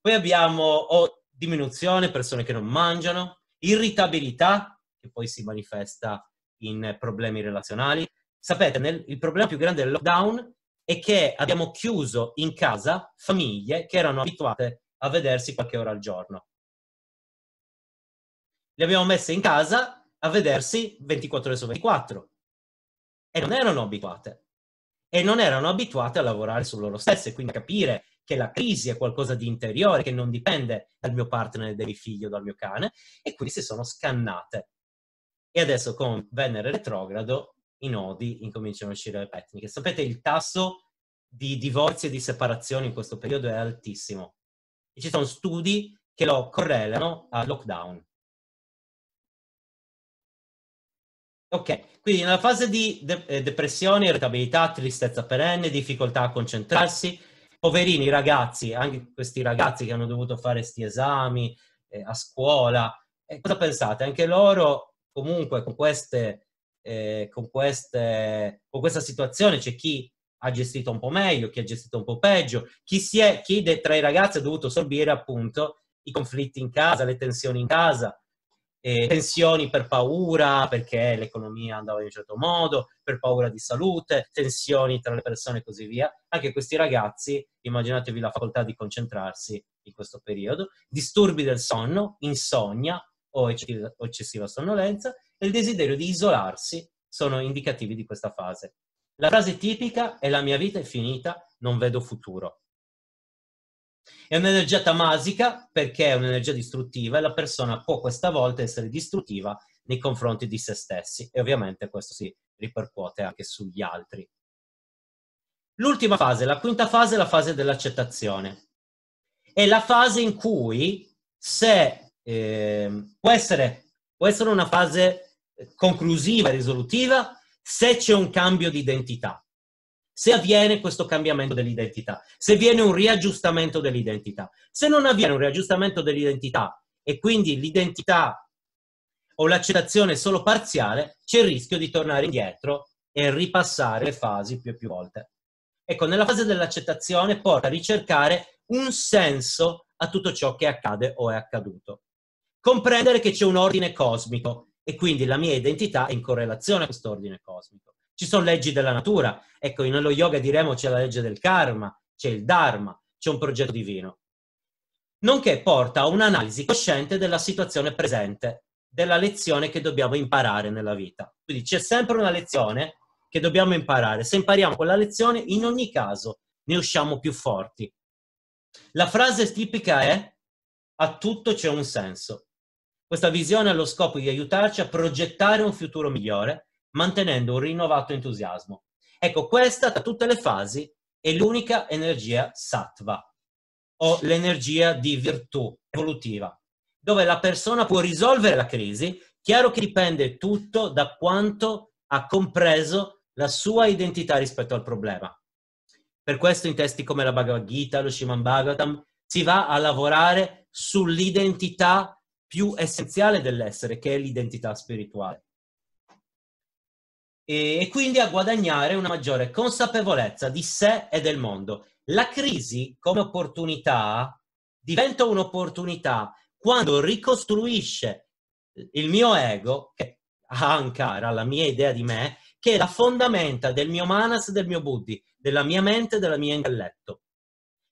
Poi abbiamo oh, diminuzione, persone che non mangiano, irritabilità, che poi si manifesta in problemi relazionali. Sapete, nel, il problema più grande del lockdown è che abbiamo chiuso in casa famiglie che erano abituate a vedersi qualche ora al giorno. Le abbiamo messe in casa a vedersi 24 ore su 24 e non erano abituate e non erano abituate a lavorare su loro stesse, quindi capire che la crisi è qualcosa di interiore, che non dipende dal mio partner, dal mio figlio, dal mio cane, e quindi si sono scannate. E adesso con Venere retrogrado i nodi incominciano a uscire dalle tecniche. Sapete, il tasso di divorzi e di separazioni in questo periodo è altissimo. E ci sono studi che lo correlano al lockdown. Ok, quindi nella fase di de- eh, depressione, irritabilità, tristezza perenne, difficoltà a concentrarsi, poverini ragazzi, anche questi ragazzi che hanno dovuto fare questi esami eh, a scuola, eh, cosa pensate? Anche loro comunque con, queste, eh, con, queste, con questa situazione c'è chi ha gestito un po' meglio, chi ha gestito un po' peggio, chi, si è, chi de, tra i ragazzi ha dovuto sorbire appunto i conflitti in casa, le tensioni in casa, eh, tensioni per paura perché l'economia andava in un certo modo, per paura di salute, tensioni tra le persone e così via. Anche questi ragazzi, immaginatevi la facoltà di concentrarsi in questo periodo, disturbi del sonno, insonnia o eccessiva sonnolenza e il desiderio di isolarsi sono indicativi di questa fase. La frase tipica è la mia vita è finita, non vedo futuro. È un'energia tamasica perché è un'energia distruttiva e la persona può questa volta essere distruttiva nei confronti di se stessi e ovviamente questo si ripercuote anche sugli altri. L'ultima fase, la quinta fase, è la fase dell'accettazione. È la fase in cui se eh, può, essere, può essere una fase conclusiva e risolutiva se c'è un cambio di identità se avviene questo cambiamento dell'identità, se avviene un riaggiustamento dell'identità. Se non avviene un riaggiustamento dell'identità e quindi l'identità o l'accettazione è solo parziale, c'è il rischio di tornare indietro e ripassare le fasi più e più volte. Ecco, nella fase dell'accettazione porta a ricercare un senso a tutto ciò che accade o è accaduto. Comprendere che c'è un ordine cosmico e quindi la mia identità è in correlazione a quest'ordine cosmico. Ci sono leggi della natura. Ecco, nello yoga diremo c'è la legge del karma, c'è il dharma, c'è un progetto divino. Nonché porta a un'analisi cosciente della situazione presente, della lezione che dobbiamo imparare nella vita. Quindi c'è sempre una lezione che dobbiamo imparare. Se impariamo quella lezione, in ogni caso ne usciamo più forti. La frase tipica è a tutto c'è un senso. Questa visione ha lo scopo di aiutarci a progettare un futuro migliore mantenendo un rinnovato entusiasmo. Ecco, questa tra tutte le fasi è l'unica energia sattva o l'energia di virtù evolutiva, dove la persona può risolvere la crisi. Chiaro che dipende tutto da quanto ha compreso la sua identità rispetto al problema. Per questo in testi come la Bhagavad Gita, lo Shiman Bhagavatam, si va a lavorare sull'identità più essenziale dell'essere, che è l'identità spirituale e quindi a guadagnare una maggiore consapevolezza di sé e del mondo. La crisi come opportunità diventa un'opportunità quando ricostruisce il mio ego, che ha Ankara, la mia idea di me, che è la fondamenta del mio manas, del mio buddhi, della mia mente, del mio intelletto.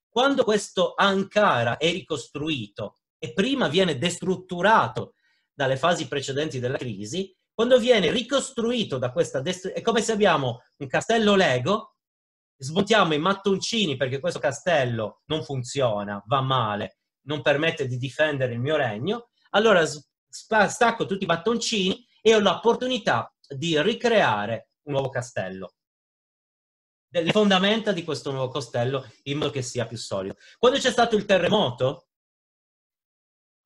Quando questo Ankara è ricostruito e prima viene destrutturato dalle fasi precedenti della crisi, quando viene ricostruito da questa destruzione, è come se abbiamo un castello Lego, smontiamo i mattoncini perché questo castello non funziona, va male, non permette di difendere il mio regno, allora stacco tutti i mattoncini e ho l'opportunità di ricreare un nuovo castello delle fondamenta di questo nuovo castello in modo che sia più solido. Quando c'è stato il terremoto,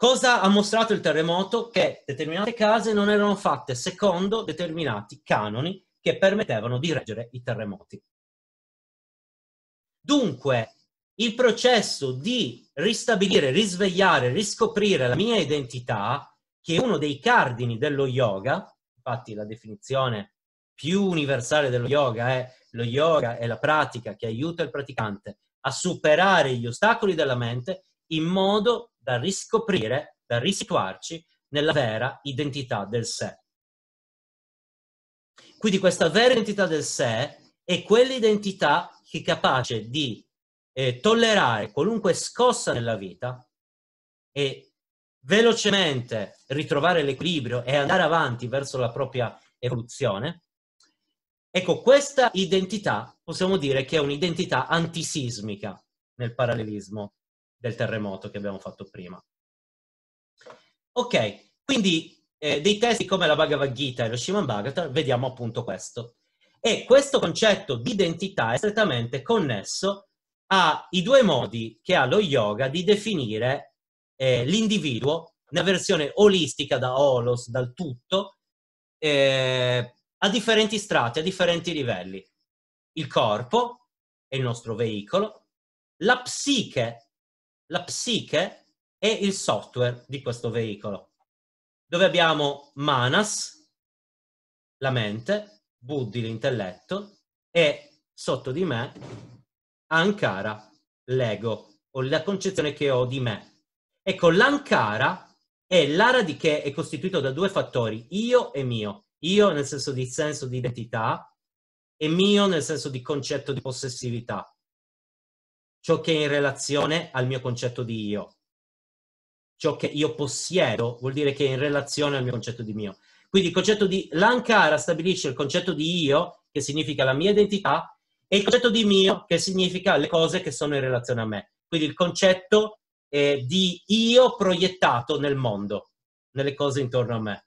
Cosa ha mostrato il terremoto? Che determinate case non erano fatte secondo determinati canoni che permettevano di reggere i terremoti. Dunque, il processo di ristabilire, risvegliare, riscoprire la mia identità, che è uno dei cardini dello yoga, infatti la definizione più universale dello yoga è lo yoga è la pratica che aiuta il praticante a superare gli ostacoli della mente in modo da riscoprire, da risituarci nella vera identità del sé. Quindi questa vera identità del sé è quell'identità che è capace di eh, tollerare qualunque scossa nella vita e velocemente ritrovare l'equilibrio e andare avanti verso la propria evoluzione. Ecco, questa identità possiamo dire che è un'identità antisismica nel parallelismo del terremoto che abbiamo fatto prima. Ok, quindi eh, dei testi come la Bhagavad Gita e lo Shimon Bhagavatam vediamo appunto questo. E questo concetto di identità è strettamente connesso ai due modi che ha lo yoga di definire eh, l'individuo nella versione olistica da olos, dal tutto, eh, a differenti strati, a differenti livelli. Il corpo è il nostro veicolo, la psiche la psiche e il software di questo veicolo, dove abbiamo manas, la mente, buddhi, l'intelletto, e sotto di me ankara, l'ego, o la concezione che ho di me. Ecco, l'ankara è l'ara di che è costituito da due fattori, io e mio. Io nel senso di senso di identità e mio nel senso di concetto di possessività ciò che è in relazione al mio concetto di io. Ciò che io possiedo vuol dire che è in relazione al mio concetto di mio. Quindi il concetto di l'Ankara stabilisce il concetto di io, che significa la mia identità, e il concetto di mio, che significa le cose che sono in relazione a me. Quindi il concetto eh, di io proiettato nel mondo, nelle cose intorno a me.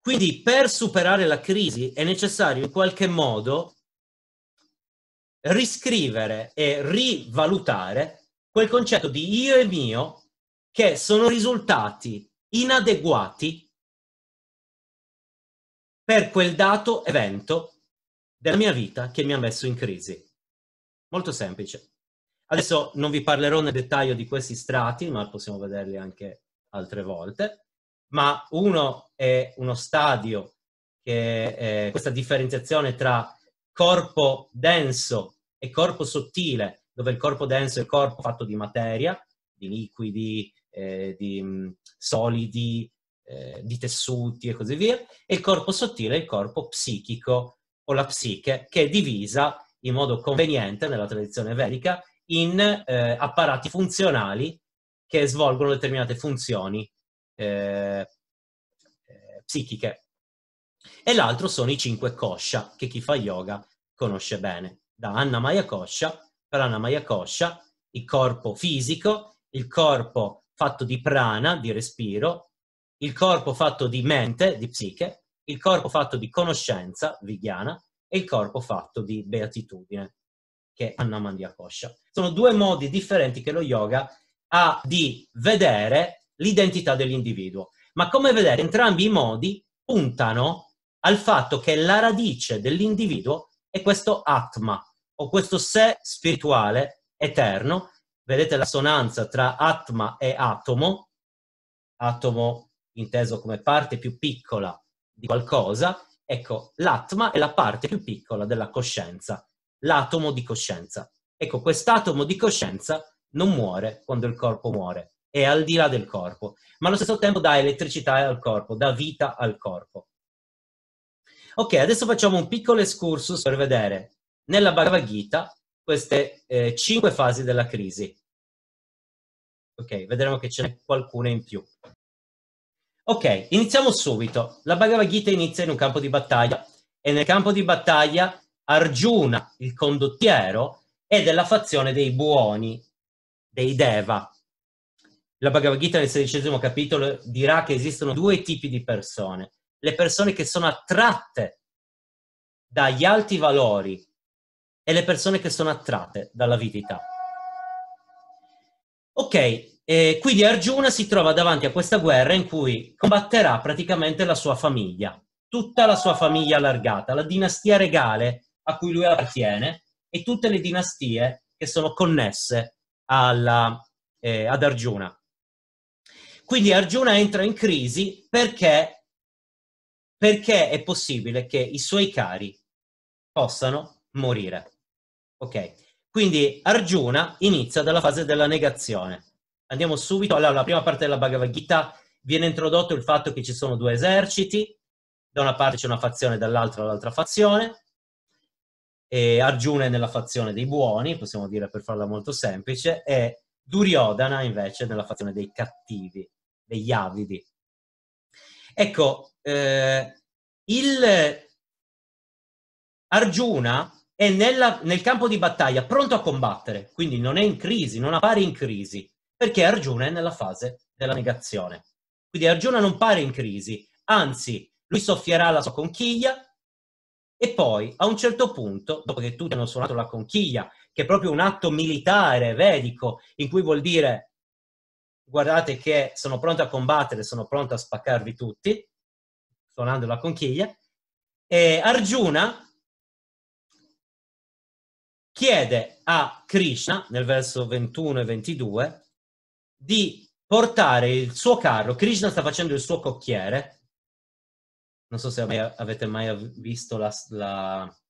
Quindi per superare la crisi è necessario in qualche modo riscrivere e rivalutare quel concetto di io e mio che sono risultati inadeguati per quel dato evento della mia vita che mi ha messo in crisi. Molto semplice. Adesso non vi parlerò nel dettaglio di questi strati, ma possiamo vederli anche altre volte, ma uno è uno stadio che è questa differenziazione tra corpo denso e corpo sottile, dove il corpo denso è il corpo fatto di materia, di liquidi, eh, di mh, mm, solidi, eh, di tessuti e così via, e il corpo sottile è il corpo psichico o la psiche, che è divisa in modo conveniente nella tradizione vedica in eh, apparati funzionali che svolgono determinate funzioni eh, eh, psichiche e l'altro sono i cinque coscia, che chi fa yoga conosce bene, da Annamaya Kosha, Pranamaya Kosha, il corpo fisico, il corpo fatto di prana, di respiro, il corpo fatto di mente, di psiche, il corpo fatto di conoscenza, vigyana, e il corpo fatto di beatitudine, che è Annamandia Kosha. Sono due modi differenti che lo yoga ha di vedere l'identità dell'individuo. Ma come vedete, entrambi i modi puntano al fatto che la radice dell'individuo è questo Atma, o questo sé spirituale eterno. Vedete l'assonanza tra Atma e atomo, atomo inteso come parte più piccola di qualcosa, ecco, l'atma è la parte più piccola della coscienza, l'atomo di coscienza. Ecco, quest'atomo di coscienza non muore quando il corpo muore, è al di là del corpo, ma allo stesso tempo dà elettricità al corpo, dà vita al corpo. Ok, adesso facciamo un piccolo excursus per vedere nella Bhagavad Gita queste eh, cinque fasi della crisi. Ok, vedremo che ce n'è qualcuna in più. Ok, iniziamo subito. La Bhagavad Gita inizia in un campo di battaglia e nel campo di battaglia Arjuna, il condottiero, è della fazione dei buoni, dei Deva. La Bhagavad Gita nel sedicesimo capitolo dirà che esistono due tipi di persone, le persone che sono attratte dagli alti valori e le persone che sono attratte dall'avidità. Ok, eh, quindi Arjuna si trova davanti a questa guerra in cui combatterà praticamente la sua famiglia, tutta la sua famiglia allargata, la dinastia regale a cui lui appartiene e tutte le dinastie che sono connesse alla, eh, ad Arjuna. Quindi Arjuna entra in crisi perché perché è possibile che i suoi cari possano morire. Ok, quindi Arjuna inizia dalla fase della negazione. Andiamo subito alla, alla prima parte della Bhagavad Gita. Viene introdotto il fatto che ci sono due eserciti, da una parte c'è una fazione, dall'altra l'altra fazione. E Arjuna è nella fazione dei buoni, possiamo dire per farla molto semplice, e Duryodhana invece nella fazione dei cattivi, degli avidi. Ecco, eh, il Arjuna è nella, nel campo di battaglia pronto a combattere, quindi non è in crisi, non appare in crisi, perché Arjuna è nella fase della negazione. Quindi Arjuna non pare in crisi, anzi lui soffierà la sua conchiglia e poi a un certo punto, dopo che tutti hanno suonato la conchiglia, che è proprio un atto militare, vedico, in cui vuol dire guardate che sono pronto a combattere, sono pronto a spaccarvi tutti, suonando la conchiglia, e Arjuna chiede a Krishna, nel verso 21 e 22, di portare il suo carro. Krishna sta facendo il suo cocchiere. Non so se avete mai visto la, la,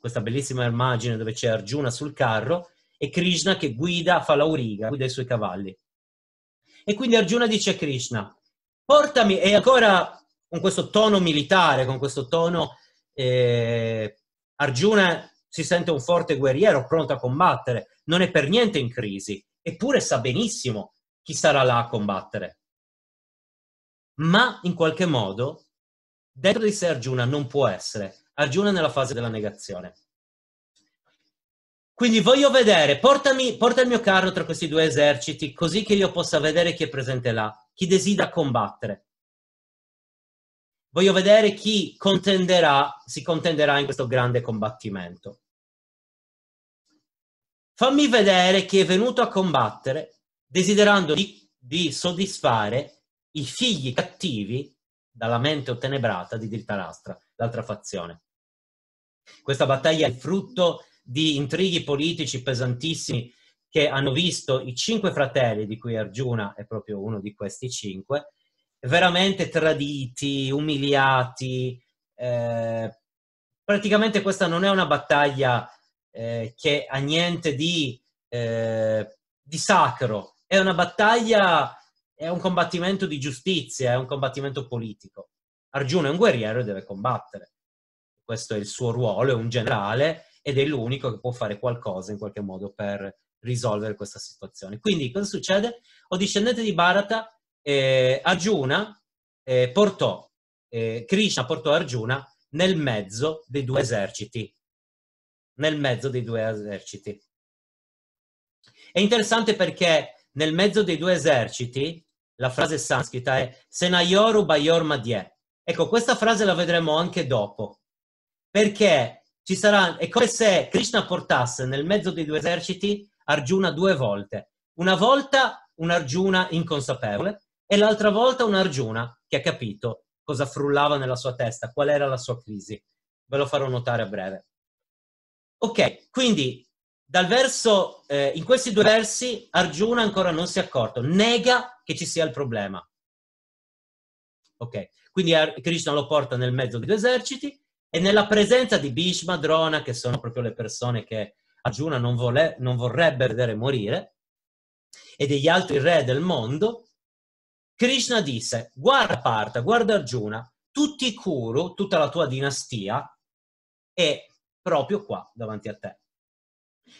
questa bellissima immagine dove c'è Arjuna sul carro e Krishna che guida, fa l'auriga, guida i suoi cavalli. E quindi Arjuna dice a Krishna, portami, e ancora con questo tono militare, con questo tono... Eh, Arjuna si sente un forte guerriero pronto a combattere, non è per niente in crisi, eppure sa benissimo chi sarà là a combattere. Ma in qualche modo, dentro di sé Arjuna non può essere. Arjuna è nella fase della negazione. Quindi voglio vedere, portami, porta il mio carro tra questi due eserciti, così che io possa vedere chi è presente là, chi desidera combattere. Voglio vedere chi contenderà, si contenderà in questo grande combattimento. Fammi vedere chi è venuto a combattere desiderando di, di soddisfare i figli cattivi dalla mente ottenebrata di Dirtarastra, l'altra fazione. Questa battaglia è frutto di intrighi politici pesantissimi che hanno visto i cinque fratelli, di cui Arjuna è proprio uno di questi cinque, veramente traditi, umiliati. Eh, praticamente questa non è una battaglia eh, che ha niente di, eh, di, sacro, è una battaglia, è un combattimento di giustizia, è un combattimento politico. Arjuna è un guerriero e deve combattere. Questo è il suo ruolo, è un generale ed è l'unico che può fare qualcosa in qualche modo per risolvere questa situazione. Quindi cosa succede? O discendente di Bharata eh, Arjuna eh, portò, eh, Krishna portò Arjuna nel mezzo dei due eserciti. Nel mezzo dei due eserciti. È interessante perché nel mezzo dei due eserciti la frase sanscrita è Senayor Ubayor Madie. Ecco, questa frase la vedremo anche dopo, perché ci sarà, è come se Krishna portasse nel mezzo dei due eserciti Arjuna due volte. Una volta un Arjuna inconsapevole e l'altra volta un Arjuna che ha capito cosa frullava nella sua testa, qual era la sua crisi. Ve lo farò notare a breve. Ok, quindi Verso, eh, in questi due versi Arjuna ancora non si è accorto, nega che ci sia il problema. Ok, quindi Ar- Krishna lo porta nel mezzo degli eserciti e nella presenza di Bhishma, Drona, che sono proprio le persone che Arjuna non, vole- non vorrebbe vedere morire, e degli altri re del mondo, Krishna disse, guarda Partha, guarda Arjuna, tutti i Kuru, tutta la tua dinastia, è proprio qua davanti a te.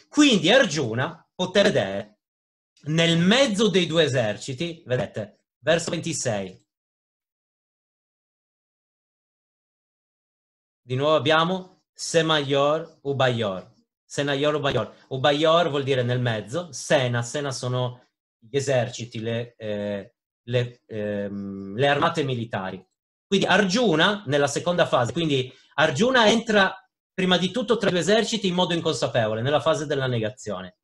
Quindi Arjuna poté vedere nel mezzo dei due eserciti, vedete, verso 26. Di nuovo abbiamo Semayor Ubayor. Senayor Ubayor. Ubayor vuol dire nel mezzo, Sena, Sena sono gli eserciti, le, eh, le, ehm, le armate militari. Quindi Arjuna, nella seconda fase, quindi Arjuna entra prima di tutto tra i due eserciti in modo inconsapevole, nella fase della negazione.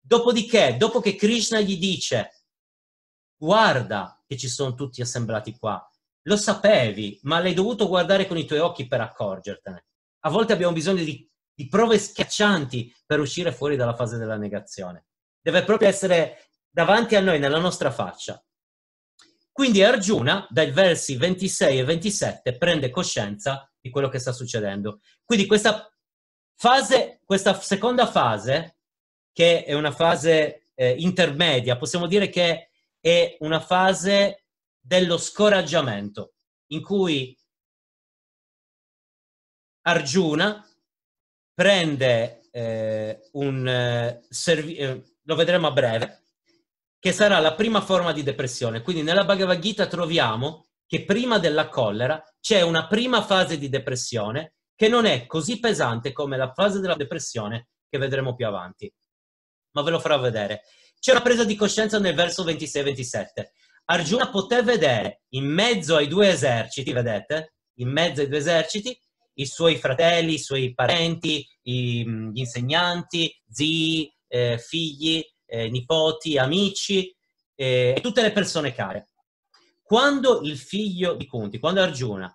Dopodiché, dopo che Krishna gli dice, guarda che ci sono tutti assemblati qua, lo sapevi, ma l'hai dovuto guardare con i tuoi occhi per accorgertene. A volte abbiamo bisogno di, di prove schiaccianti per uscire fuori dalla fase della negazione. Deve proprio essere davanti a noi, nella nostra faccia. Quindi Arjuna, dai versi 26 e 27, prende coscienza di quello che sta succedendo. Quindi questa fase, questa seconda fase, che è una fase eh, intermedia, possiamo dire che è una fase dello scoraggiamento, in cui Arjuna prende eh, un eh, servizio, eh, lo vedremo a breve, che sarà la prima forma di depressione. Quindi nella Bhagavad Gita troviamo che prima della collera c'è una prima fase di depressione che non è così pesante come la fase della depressione che vedremo più avanti. Ma ve lo farò vedere. C'è una presa di coscienza nel verso 26-27. Arjuna poté vedere in mezzo ai due eserciti, vedete? In mezzo ai due eserciti, i suoi fratelli, i suoi parenti, gli insegnanti, zii, eh, figli, eh, nipoti, amici eh, tutte le persone care. Quando il figlio di Kunti, quando Arjuna,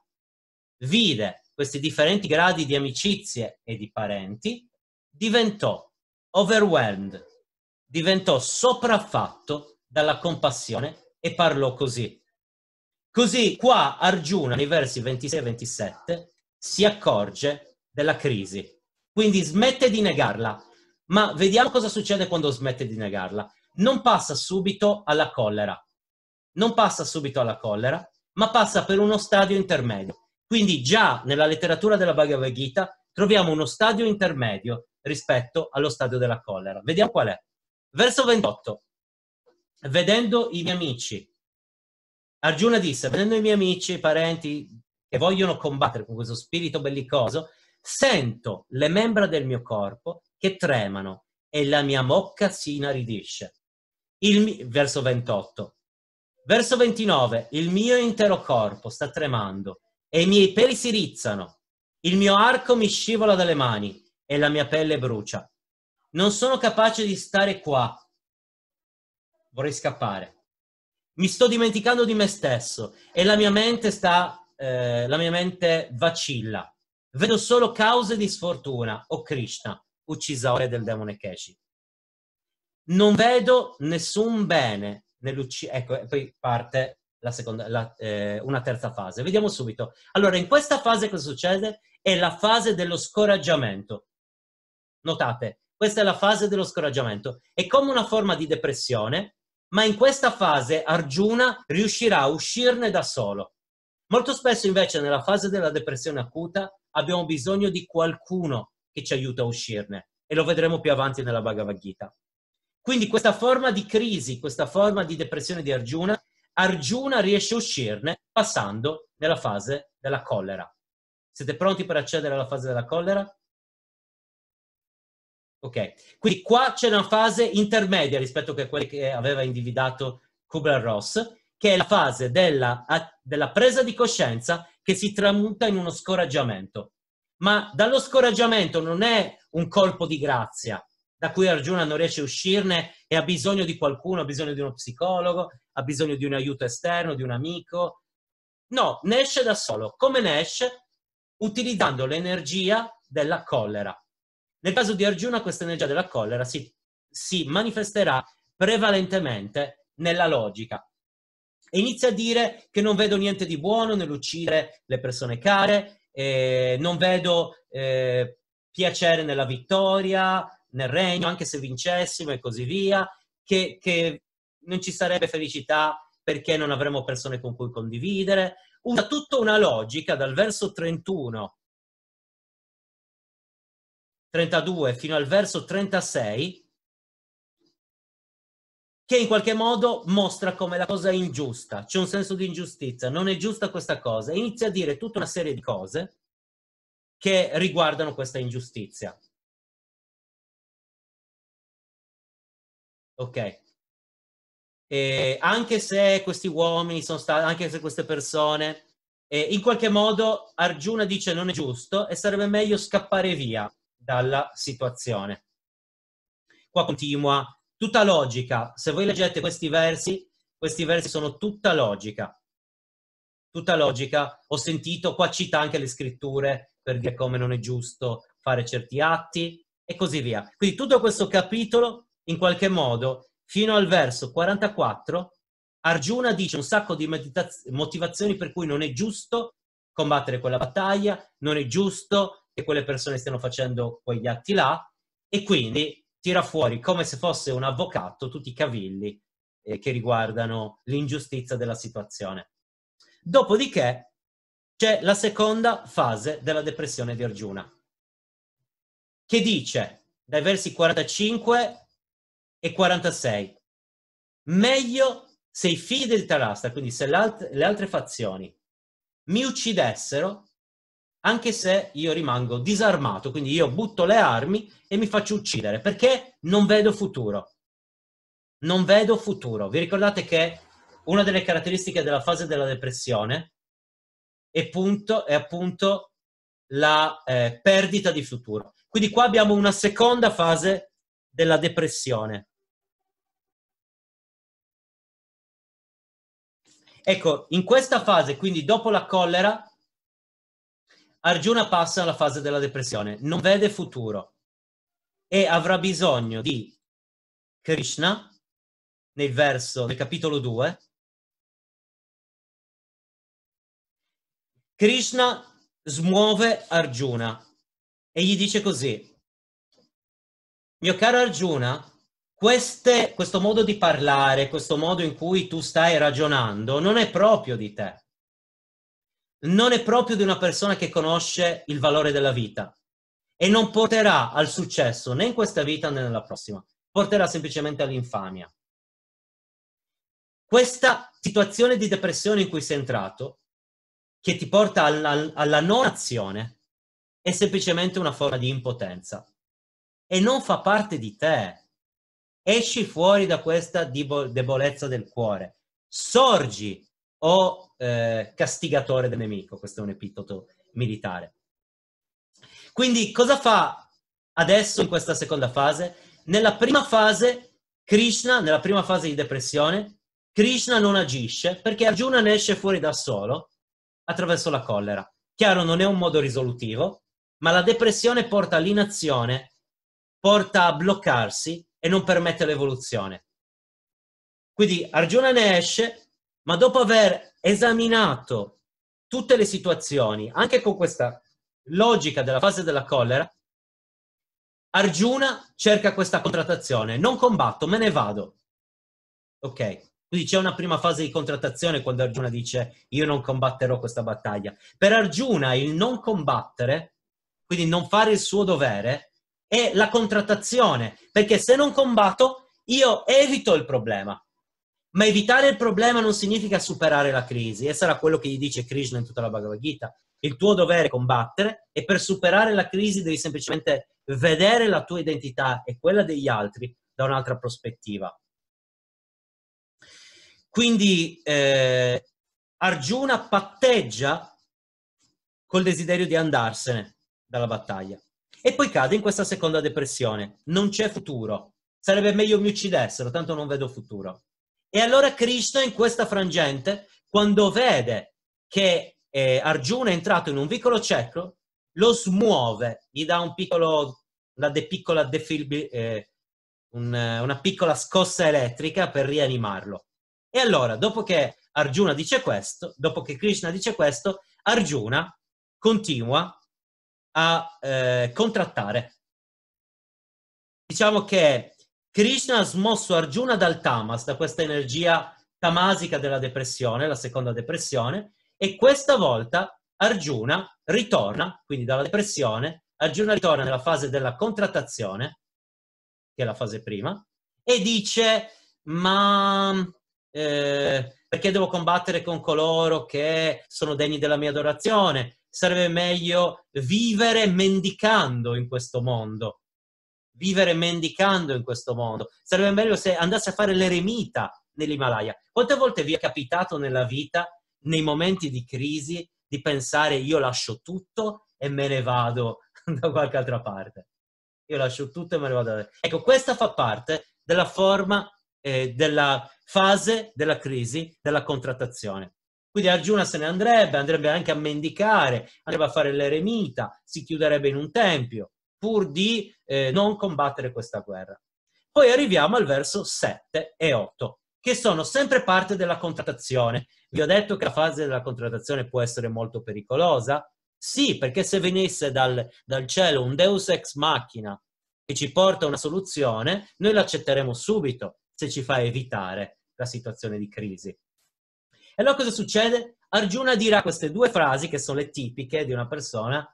vide questi differenti gradi di amicizie e di parenti, diventò overwhelmed, diventò sopraffatto dalla compassione e parlò così. Così qua Arjuna, nei versi 26 e 27, si accorge della crisi. Quindi smette di negarla, ma vediamo cosa succede quando smette di negarla. Non passa subito alla collera, non passa subito alla collera, ma passa per uno stadio intermedio. Quindi già nella letteratura della Bhagavad Gita troviamo uno stadio intermedio rispetto allo stadio della collera. Vediamo qual è. Verso 28. Vedendo i miei amici, Arjuna disse, vedendo i miei amici, i parenti che vogliono combattere con questo spirito bellicoso, sento le membra del mio corpo che tremano e la mia mocca si inaridisce. Mi... verso 28. Verso 29. Il mio intero corpo sta tremando e i miei peli si rizzano. Il mio arco mi scivola dalle mani e la mia pelle brucia. Non sono capace di stare qua. Vorrei scappare. Mi sto dimenticando di me stesso e la mia mente sta, eh, la mia mente vacilla. Vedo solo cause di sfortuna, o oh Krishna, uccisa Ore del demone Keshi. Non vedo nessun bene nell'uccidere. Ecco, e poi parte la seconda, la, eh, una terza fase. Vediamo subito. Allora, in questa fase cosa succede? È la fase dello scoraggiamento. Notate, questa è la fase dello scoraggiamento. È come una forma di depressione, ma in questa fase Arjuna riuscirà a uscirne da solo. Molto spesso invece nella fase della depressione acuta abbiamo bisogno di qualcuno che ci aiuta a uscirne e lo vedremo più avanti nella Bhagavad Gita. Quindi questa forma di crisi, questa forma di depressione di Arjuna, Arjuna riesce a uscirne passando nella fase della collera. Siete pronti per accedere alla fase della collera? Ok, quindi qua c'è una fase intermedia rispetto a quella che aveva individuato Kubler-Ross, che è la fase della, della presa di coscienza che si tramuta in uno scoraggiamento ma dallo scoraggiamento non è un colpo di grazia da cui Arjuna non riesce a uscirne e ha bisogno di qualcuno, ha bisogno di uno psicologo, ha bisogno di un aiuto esterno, di un amico. No, ne esce da solo. Come ne esce? Utilizzando l'energia della collera. Nel caso di Arjuna questa energia della collera si, si manifesterà prevalentemente nella logica, e inizia a dire che non vedo niente di buono nell'uccidere le persone care, eh, non vedo eh, piacere nella vittoria, nel regno, anche se vincessimo e così via, che, che non ci sarebbe felicità perché non avremmo persone con cui condividere. Una, tutta una logica dal verso 31, 32 fino al verso 36 che in qualche modo mostra come la cosa è ingiusta, c'è un senso di ingiustizia, non è giusta questa cosa, inizia a dire tutta una serie di cose che riguardano questa ingiustizia. Ok. E anche se questi uomini sono stati, anche se queste persone, eh, in qualche modo Arjuna dice non è giusto e sarebbe meglio scappare via dalla situazione. Qua continua tutta logica. Se voi leggete questi versi, questi versi sono tutta logica. Tutta logica. Ho sentito, qua cita anche le scritture per dire come non è giusto fare certi atti e così via. Quindi tutto questo capitolo, in qualche modo, fino al verso 44, Arjuna dice un sacco di motivazioni per cui non è giusto combattere quella battaglia, non è giusto che quelle persone stiano facendo quegli atti là e quindi tira fuori come se fosse un avvocato tutti i cavilli eh, che riguardano l'ingiustizia della situazione. Dopodiché c'è la seconda fase della depressione di Arjuna, che dice dai versi 45 e 46, meglio se i figli del Tarasta, quindi se le altre fazioni, mi uccidessero anche se io rimango disarmato, quindi io butto le armi e mi faccio uccidere, perché non vedo futuro. Non vedo futuro. Vi ricordate che una delle caratteristiche della fase della depressione è, punto, è appunto la eh, perdita di futuro. Quindi qua abbiamo una seconda fase della depressione. Ecco, in questa fase, quindi dopo la collera, Arjuna passa alla fase della depressione, non vede futuro e avrà bisogno di Krishna nel verso, nel capitolo 2. Krishna smuove Arjuna e gli dice così, mio caro Arjuna, queste, questo modo di parlare, questo modo in cui tu stai ragionando, non è proprio di te non è proprio di una persona che conosce il valore della vita e non porterà al successo né in questa vita né nella prossima, porterà semplicemente all'infamia. Questa situazione di depressione in cui sei entrato, che ti porta alla, alla non azione, è semplicemente una forma di impotenza e non fa parte di te. Esci fuori da questa debolezza del cuore, sorgi o eh, castigatore del nemico, questo è un epiteto militare. Quindi cosa fa adesso in questa seconda fase? Nella prima fase, Krishna, nella prima fase di depressione, Krishna non agisce perché Arjuna ne esce fuori da solo attraverso la collera. Chiaro, non è un modo risolutivo, ma la depressione porta all'inazione, porta a bloccarsi e non permette l'evoluzione. Quindi Arjuna ne esce, ma dopo aver esaminato tutte le situazioni, anche con questa logica della fase della collera, Arjuna cerca questa contrattazione, non combatto, me ne vado. Ok, quindi c'è una prima fase di contrattazione quando Arjuna dice io non combatterò questa battaglia. Per Arjuna il non combattere, quindi non fare il suo dovere, è la contrattazione, perché se non combatto io evito il problema. Ma evitare il problema non significa superare la crisi, e sarà quello che gli dice Krishna in tutta la Bhagavad Gita. Il tuo dovere è combattere e per superare la crisi devi semplicemente vedere la tua identità e quella degli altri da un'altra prospettiva. Quindi eh, Arjuna patteggia col desiderio di andarsene dalla battaglia e poi cade in questa seconda depressione. Non c'è futuro. Sarebbe meglio mi uccidessero, tanto non vedo futuro. E allora Krishna in questa frangente, quando vede che eh, Arjuna è entrato in un piccolo cieco, lo smuove, gli dà un piccolo, una, de piccola defilbi, eh, un, una piccola scossa elettrica per rianimarlo. E allora, dopo che Arjuna dice questo, dopo che Krishna dice questo, Arjuna continua a eh, contrattare. Diciamo che Krishna ha smosso Arjuna dal tamas, da questa energia tamasica della depressione, la seconda depressione, e questa volta Arjuna ritorna, quindi dalla depressione, Arjuna ritorna nella fase della contrattazione, che è la fase prima, e dice, ma eh, perché devo combattere con coloro che sono degni della mia adorazione? Sarebbe meglio vivere mendicando in questo mondo vivere mendicando in questo mondo. Sarebbe meglio se andasse a fare l'eremita nell'Himalaya. Quante volte vi è capitato nella vita, nei momenti di crisi, di pensare io lascio tutto e me ne vado da qualche altra parte? Io lascio tutto e me ne vado da... Parte. Ecco, questa fa parte della forma, eh, della fase della crisi, della contrattazione. Quindi Arjuna se ne andrebbe, andrebbe anche a mendicare, andrebbe a fare l'eremita, si chiuderebbe in un tempio pur di eh, non combattere questa guerra. Poi arriviamo al verso 7 e 8, che sono sempre parte della contrattazione. Vi ho detto che la fase della contrattazione può essere molto pericolosa? Sì, perché se venisse dal, dal cielo un deus ex machina che ci porta una soluzione, noi l'accetteremo subito se ci fa evitare la situazione di crisi. E allora cosa succede? Arjuna dirà queste due frasi che sono le tipiche di una persona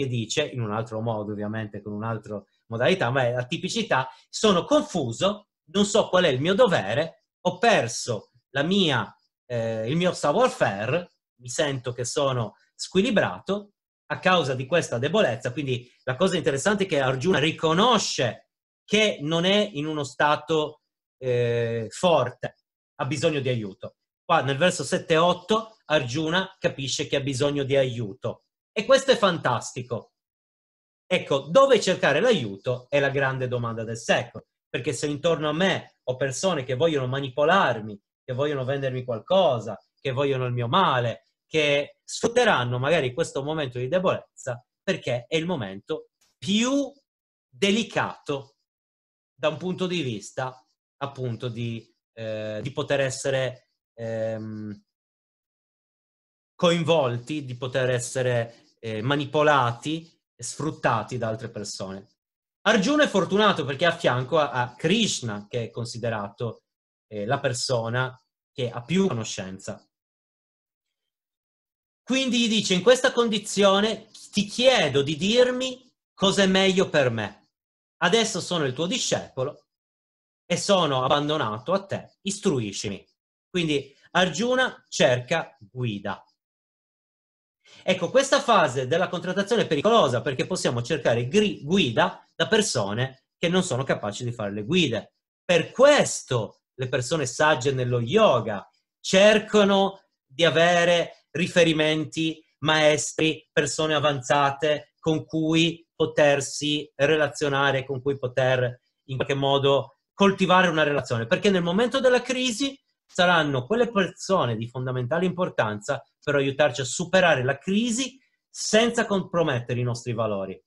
che dice, in un altro modo ovviamente, con un'altra modalità, ma è la tipicità, sono confuso, non so qual è il mio dovere, ho perso la mia, eh, il mio savoir-faire, mi sento che sono squilibrato a causa di questa debolezza. Quindi la cosa interessante è che Arjuna riconosce che non è in uno stato eh, forte, ha bisogno di aiuto. Qua nel verso 7-8 Arjuna capisce che ha bisogno di aiuto e questo è fantastico. Ecco, dove cercare l'aiuto è la grande domanda del secolo, perché se intorno a me ho persone che vogliono manipolarmi, che vogliono vendermi qualcosa, che vogliono il mio male, che sfrutteranno magari questo momento di debolezza, perché è il momento più delicato da un punto di vista appunto di, eh, di poter essere ehm, coinvolti, di poter essere eh, manipolati, sfruttati da altre persone. Arjuna è fortunato perché è a fianco a, Krishna, che è considerato eh, la persona che ha più conoscenza. Quindi gli dice, in questa condizione ti chiedo di dirmi cosa è meglio per me. Adesso sono il tuo discepolo e sono abbandonato a te, istruiscimi. Quindi Arjuna cerca guida. Ecco, questa fase della contrattazione è pericolosa perché possiamo cercare gri- guida da persone che non sono capaci di fare le guide. Per questo le persone sagge nello yoga cercano di avere riferimenti, maestri, persone avanzate con cui potersi relazionare, con cui poter in qualche modo coltivare una relazione, perché nel momento della crisi saranno quelle persone di fondamentale importanza per aiutarci a superare la crisi senza compromettere i nostri valori.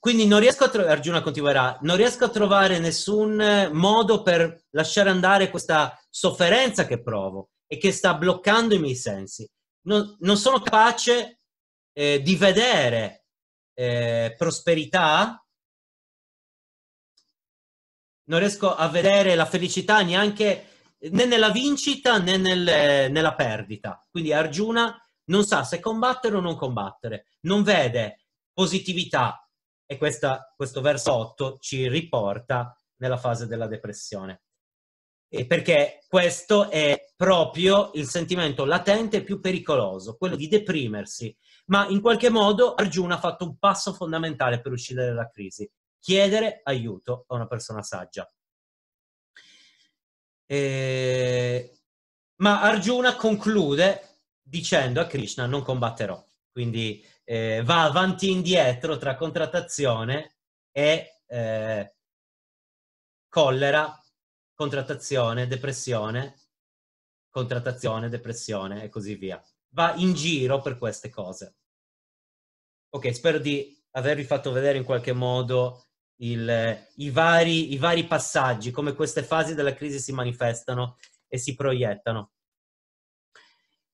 Quindi non riesco a trovare, Arjuna continuerà, non riesco a trovare nessun modo per lasciare andare questa sofferenza che provo e che sta bloccando i miei sensi. Non, non sono capace eh, di vedere eh, prosperità non riesco a vedere la felicità neanche né nella vincita né nel, eh, nella perdita. Quindi Arjuna non sa se combattere o non combattere, non vede positività e questa, questo verso 8 ci riporta nella fase della depressione. E perché questo è proprio il sentimento latente più pericoloso, quello di deprimersi. Ma in qualche modo Arjuna ha fatto un passo fondamentale per uscire dalla crisi, chiedere aiuto a una persona saggia. E... Ma Arjuna conclude dicendo a Krishna non combatterò, quindi eh, va avanti e indietro tra contrattazione e eh, collera, contrattazione, depressione, contrattazione, depressione e così via. Va in giro per queste cose. Ok, spero di avervi fatto vedere in qualche modo il, i, vari, i vari passaggi, come queste fasi della crisi si manifestano e si proiettano.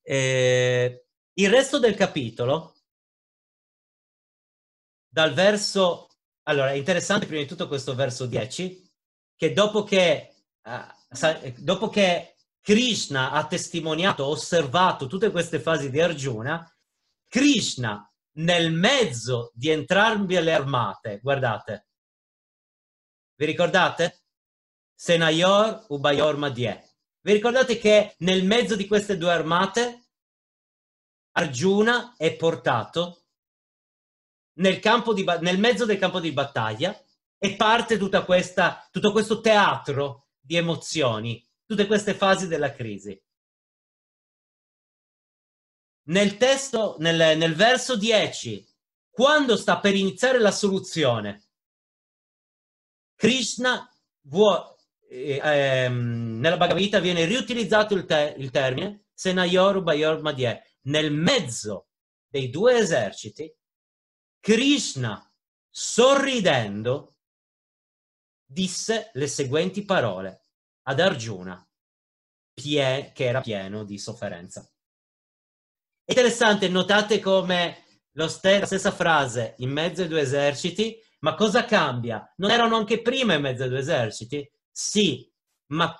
Eh, il resto del capitolo, dal verso... Allora, è interessante prima di tutto questo verso 10, che dopo che, ah, dopo che Krishna ha testimoniato, osservato tutte queste fasi di Arjuna, Krishna nel mezzo di entrambe le armate, guardate, vi ricordate? Senayor Ubayor Madie. Vi ricordate che nel mezzo di queste due armate Arjuna è portato nel, di, nel mezzo del campo di battaglia e parte questa, tutto questo teatro di emozioni, tutte queste fasi della crisi. Nel testo, nel, nel verso 10, quando sta per iniziare la soluzione, Krishna vuole, eh, ehm, nella Bhagavad Gita viene riutilizzato il, te, il termine Senayor Ubayor Madhye. Nel mezzo dei due eserciti, Krishna, sorridendo, disse le seguenti parole ad Arjuna, pie, che era pieno di sofferenza. interessante, notate come lo st- la stessa frase in mezzo ai due eserciti ma cosa cambia? Non erano anche prima in mezzo a due eserciti? Sì, ma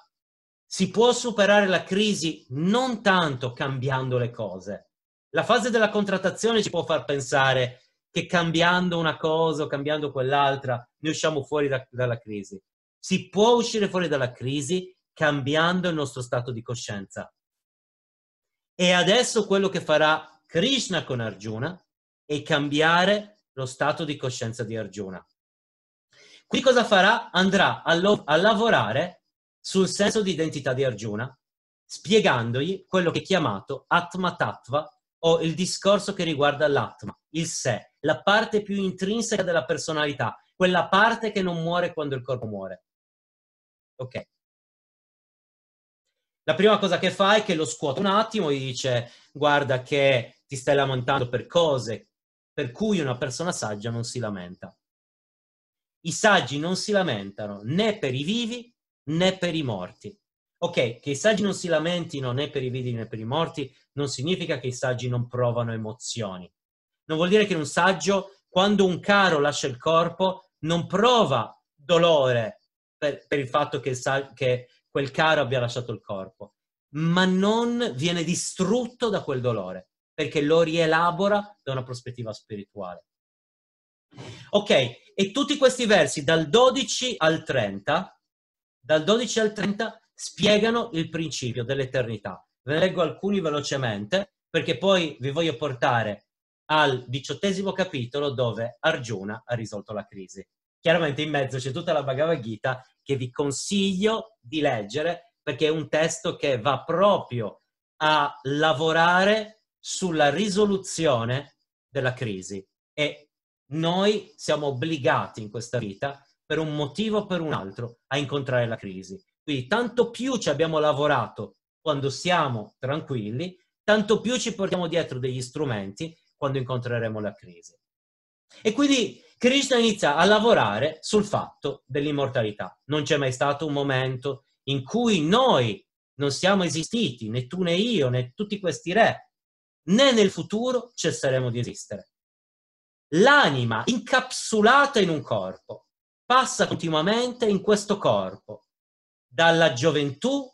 si può superare la crisi non tanto cambiando le cose. La fase della contrattazione ci può far pensare che cambiando una cosa o cambiando quell'altra ne usciamo fuori da, dalla crisi. Si può uscire fuori dalla crisi cambiando il nostro stato di coscienza. E adesso quello che farà Krishna con Arjuna è cambiare lo stato di coscienza di Arjuna. Qui cosa farà? Andrà a, lo- a lavorare sul senso di identità di Arjuna, spiegandogli quello che è chiamato Atma Tattva o il discorso che riguarda l'Atma, il sé, la parte più intrinseca della personalità, quella parte che non muore quando il corpo muore. Ok. La prima cosa che fa è che lo scuota un attimo, e gli dice guarda che ti stai lamentando per cose per cui una persona saggia non si lamenta. I saggi non si lamentano né per i vivi né per i morti. Ok, che i saggi non si lamentino né per i vivi né per i morti non significa che i saggi non provano emozioni. Non vuol dire che un saggio, quando un caro lascia il corpo, non prova dolore per, per il fatto che, il sag- che quel caro abbia lasciato il corpo, ma non viene distrutto da quel dolore perché lo rielabora da una prospettiva spirituale. Ok, e tutti questi versi dal 12 al 30, dal 12 al 30 spiegano il principio dell'eternità. Ve ne leggo alcuni velocemente perché poi vi voglio portare al diciottesimo capitolo dove Arjuna ha risolto la crisi. Chiaramente in mezzo c'è tutta la Bhagavad Gita che vi consiglio di leggere perché è un testo che va proprio a lavorare sulla risoluzione della crisi e noi siamo obbligati in questa vita per un motivo o per un altro a incontrare la crisi. Quindi tanto più ci abbiamo lavorato quando siamo tranquilli, tanto più ci portiamo dietro degli strumenti quando incontreremo la crisi. E quindi Krishna inizia a lavorare sul fatto dell'immortalità. Non c'è mai stato un momento in cui noi non siamo esistiti, né tu né io, né tutti questi re, né nel futuro cesseremo di esistere. L'anima, incapsulata in un corpo, passa continuamente in questo corpo, dalla gioventù,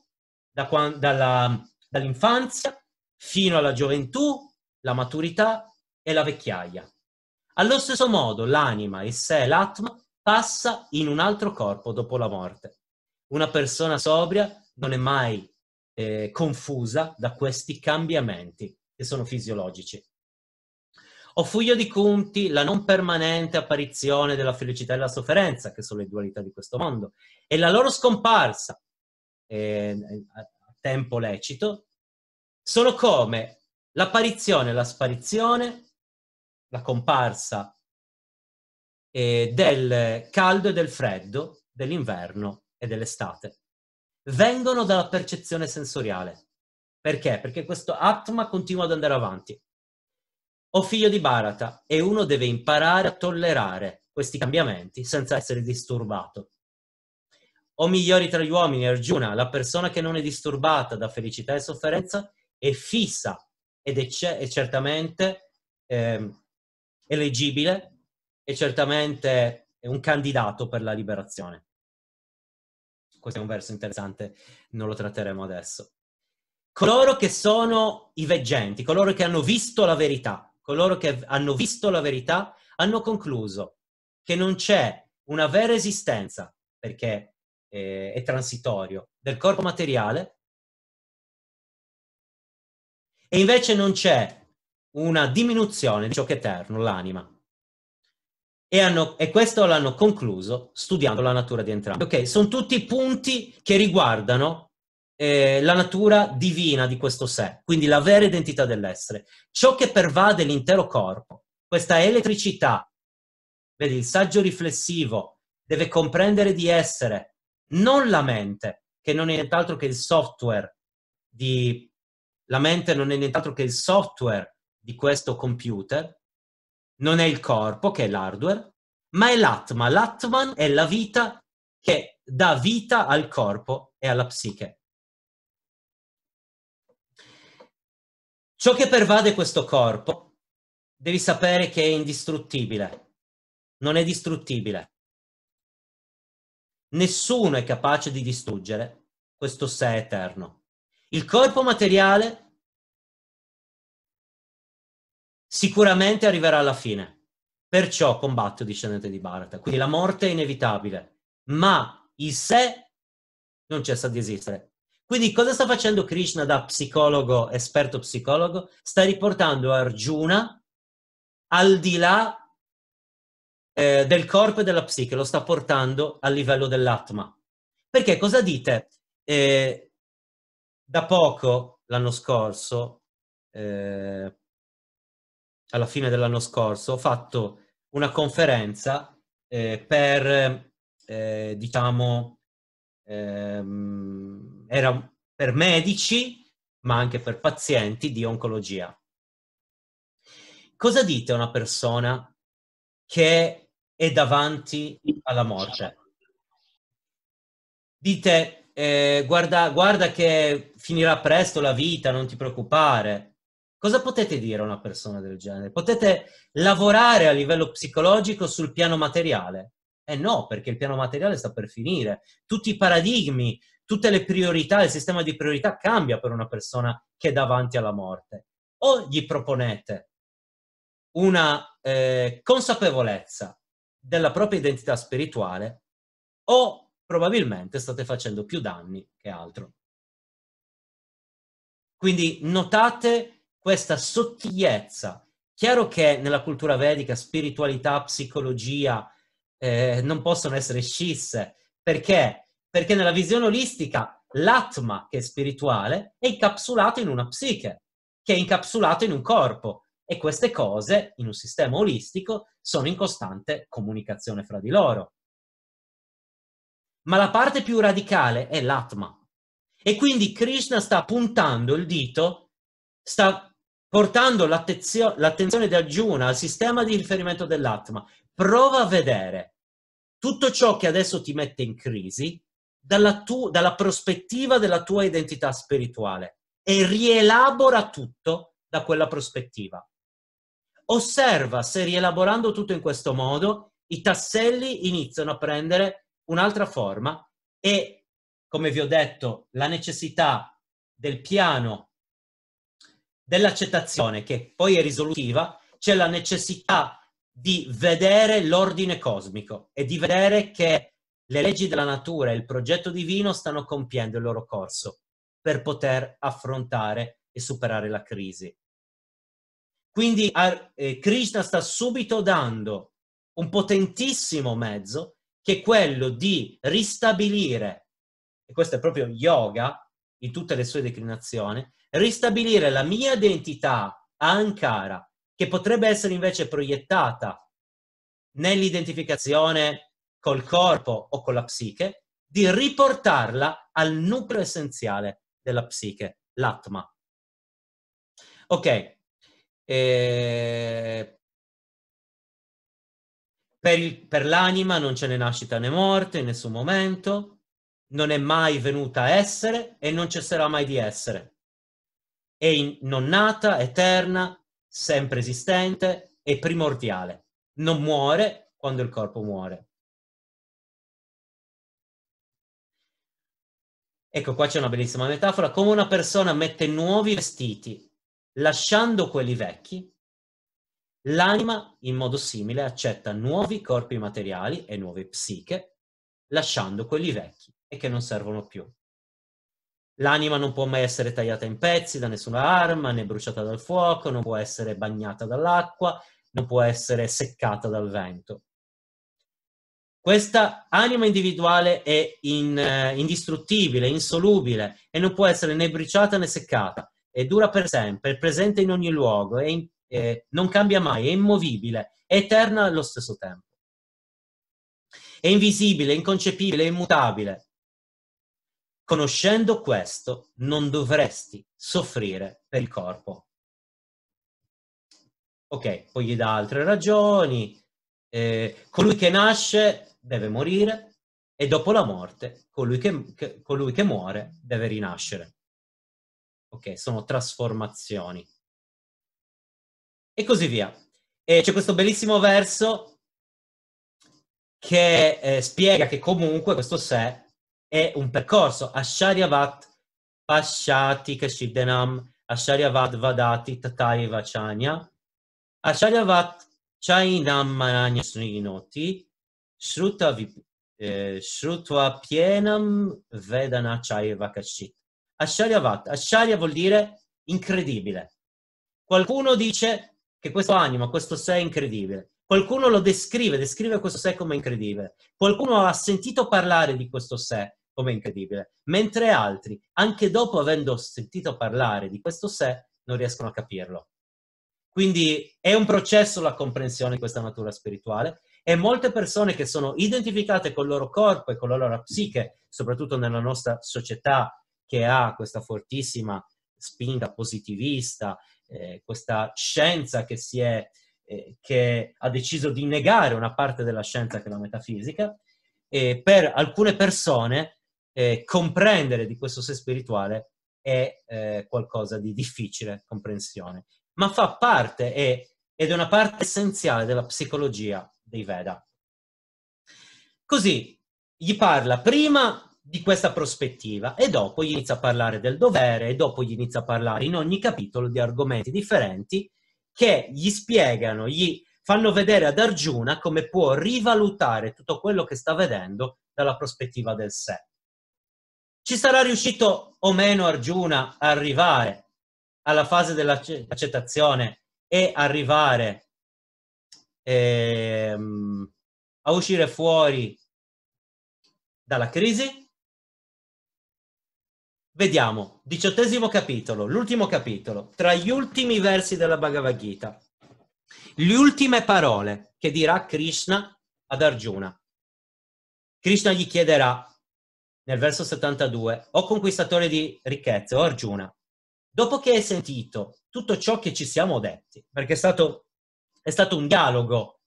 da quando, dalla, dall'infanzia, fino alla gioventù, la maturità e la vecchiaia. Allo stesso modo l'anima, il sé, l'atma, passa in un altro corpo dopo la morte. Una persona sobria non è mai eh, confusa da questi cambiamenti che sono fisiologici. O Fuglio di Conti, la non permanente apparizione della felicità e della sofferenza, che sono le dualità di questo mondo, e la loro scomparsa eh, a tempo lecito, sono come l'apparizione e la sparizione, la comparsa eh, del caldo e del freddo, dell'inverno e dell'estate. Vengono dalla percezione sensoriale. Perché? Perché questo Atma continua ad andare avanti. O figlio di Bharata, e uno deve imparare a tollerare questi cambiamenti senza essere disturbato. O migliori tra gli uomini, Arjuna, la persona che non è disturbata da felicità e sofferenza è fissa ed è, c- è certamente eh, eleggibile, è certamente un candidato per la liberazione. Questo è un verso interessante, non lo tratteremo adesso coloro che sono i veggenti, coloro che hanno visto la verità, coloro che hanno visto la verità, hanno concluso che non c'è una vera esistenza, perché eh, è transitorio, del corpo materiale, e invece non c'è una diminuzione di ciò che è eterno, l'anima. E, hanno, e, questo l'hanno concluso studiando la natura di entrambi. Ok, sono tutti punti che riguardano eh, la natura divina di questo sé, quindi la vera identità dell'essere, ciò che pervade l'intero corpo, questa elettricità. Vedi, il saggio riflessivo deve comprendere di essere non la mente, che non è nient'altro che il software di... La mente non è nient'altro che il software di questo computer, non è il corpo che è l'hardware, ma è l'atma. L'atman è la vita che dà vita al corpo e alla psiche. Ciò che pervade questo corpo, devi sapere che è indistruttibile, non è distruttibile. Nessuno è capace di distruggere questo sé eterno. Il corpo materiale sicuramente arriverà alla fine. Perciò combatto discendente di Bharata. Quindi la morte è inevitabile, ma il sé non cessa di esistere. Quindi cosa sta facendo Krishna da psicologo, esperto psicologo? Sta riportando Arjuna al di là eh, del corpo e della psiche, lo sta portando a livello dell'atma. Perché cosa dite? Eh, da poco, l'anno scorso, eh, alla fine dell'anno scorso, ho fatto una conferenza eh, per, eh, diciamo, ehm, era per medici, ma anche per pazienti di oncologia. Cosa dite a una persona che è davanti alla morte? Dite, eh, guarda, guarda che finirà presto la vita, non ti preoccupare. Cosa potete dire a una persona del genere? Potete lavorare a livello psicologico sul piano materiale? Eh no, perché il piano materiale sta per finire. Tutti i paradigmi tutte le priorità, il sistema di priorità cambia per una persona che è davanti alla morte. O gli proponete una eh, consapevolezza della propria identità spirituale o probabilmente state facendo più danni che altro. Quindi notate questa sottigliezza. Chiaro che nella cultura vedica spiritualità, psicologia eh, non possono essere scisse perché perché nella visione olistica l'atma, che è spirituale, è incapsulato in una psiche, che è incapsulato in un corpo. E queste cose, in un sistema olistico, sono in costante comunicazione fra di loro. Ma la parte più radicale è l'atma. E quindi Krishna sta puntando il dito, sta portando l'attenzio- l'attenzione di Arjuna al sistema di riferimento dell'atma. Prova a vedere tutto ciò che adesso ti mette in crisi, dalla, tu, dalla prospettiva della tua identità spirituale e rielabora tutto da quella prospettiva. Osserva se rielaborando tutto in questo modo i tasselli iniziano a prendere un'altra forma e, come vi ho detto, la necessità del piano dell'accettazione, che poi è risolutiva, c'è la necessità di vedere l'ordine cosmico e di vedere che le leggi della natura e il progetto divino stanno compiendo il loro corso per poter affrontare e superare la crisi. Quindi eh, Krishna sta subito dando un potentissimo mezzo che è quello di ristabilire, e questo è proprio yoga in tutte le sue declinazioni, ristabilire la mia identità a Ankara, che potrebbe essere invece proiettata nell'identificazione col corpo o con la psiche, di riportarla al nucleo essenziale della psiche, l'atma. Ok, eh, per, il, per, l'anima non c'è né nascita né morte in nessun momento, non è mai venuta a essere e non cesserà mai di essere. È in, non nata, eterna, sempre esistente e primordiale. Non muore quando il corpo muore. Ecco, qua c'è una bellissima metafora, come una persona mette nuovi vestiti, lasciando quelli vecchi, l'anima in modo simile accetta nuovi corpi materiali e nuove psiche, lasciando quelli vecchi e che non servono più. L'anima non può mai essere tagliata in pezzi da nessuna arma, né bruciata dal fuoco, non può essere bagnata dall'acqua, non può essere seccata dal vento. Questa anima individuale è in, eh, indistruttibile, insolubile e non può essere né bruciata né seccata. È dura per sempre, è presente in ogni luogo, è in, eh, non cambia mai, è immovibile, è eterna allo stesso tempo. È invisibile, inconcepibile, immutabile. Conoscendo questo, non dovresti soffrire per il corpo. Ok, poi gli dà altre ragioni, eh, colui che nasce deve morire e dopo la morte colui che, che, colui che muore deve rinascere. Ok, sono trasformazioni. E così via. E c'è questo bellissimo verso che eh, spiega che comunque questo sé è un percorso. Ashariavat Pashati Kashidenam Ashariavat Vadati Tatai Vachanya Ashariavat Chainamanyasrinoti, Shruta, eh, Shruta Pienam Vedana Chaivakashit. Ashariavat. Asharia vuol dire incredibile. Qualcuno dice che questo anima, questo sé è incredibile. Qualcuno lo descrive, descrive questo sé come incredibile. Qualcuno ha sentito parlare di questo sé come incredibile, mentre altri, anche dopo avendo sentito parlare di questo sé, non riescono a capirlo. Quindi è un processo la comprensione di questa natura spirituale e molte persone che sono identificate col loro corpo e con la loro psiche, soprattutto nella nostra società che ha questa fortissima spinta positivista, eh, questa scienza che, è, eh, che ha deciso di negare una parte della scienza che è la metafisica, e per alcune persone eh, comprendere di questo sé spirituale è eh, qualcosa di difficile comprensione ma fa parte e, ed è una parte essenziale della psicologia dei Veda. Così gli parla prima di questa prospettiva e dopo gli inizia a parlare del dovere e dopo gli inizia a parlare in ogni capitolo di argomenti differenti che gli spiegano, gli fanno vedere ad Arjuna come può rivalutare tutto quello che sta vedendo dalla prospettiva del sé. Ci sarà riuscito o meno Arjuna a arrivare alla fase dell'accettazione e arrivare ehm, a uscire fuori dalla crisi? Vediamo, diciottesimo capitolo, l'ultimo capitolo, tra gli ultimi versi della Bhagavad Gita, le ultime parole che dirà Krishna ad Arjuna. Krishna gli chiederà, nel verso 72, o conquistatore di ricchezze, o Arjuna, Dopo che hai sentito tutto ciò che ci siamo detti, perché è stato, è stato un dialogo,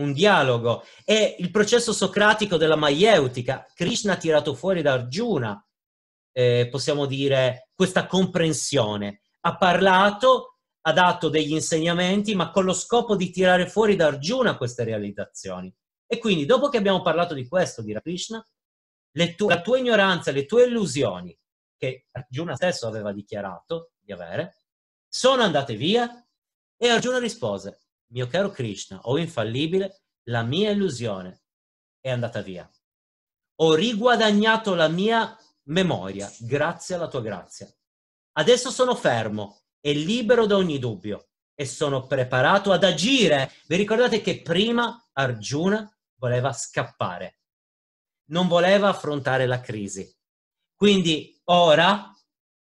un dialogo, è il processo socratico della maieutica, Krishna ha tirato fuori da Arjuna, eh, possiamo dire, questa comprensione. Ha parlato, ha dato degli insegnamenti, ma con lo scopo di tirare fuori da Arjuna queste realizzazioni. E quindi, dopo che abbiamo parlato di questo, dirà Krishna, tu- la tua ignoranza, le tue illusioni che Arjuna stesso aveva dichiarato di avere, sono andate via e Arjuna rispose, mio caro Krishna, o infallibile, la mia illusione è andata via. Ho riguadagnato la mia memoria grazie alla tua grazia. Adesso sono fermo e libero da ogni dubbio e sono preparato ad agire. Vi ricordate che prima Arjuna voleva scappare, non voleva affrontare la crisi. Quindi ora,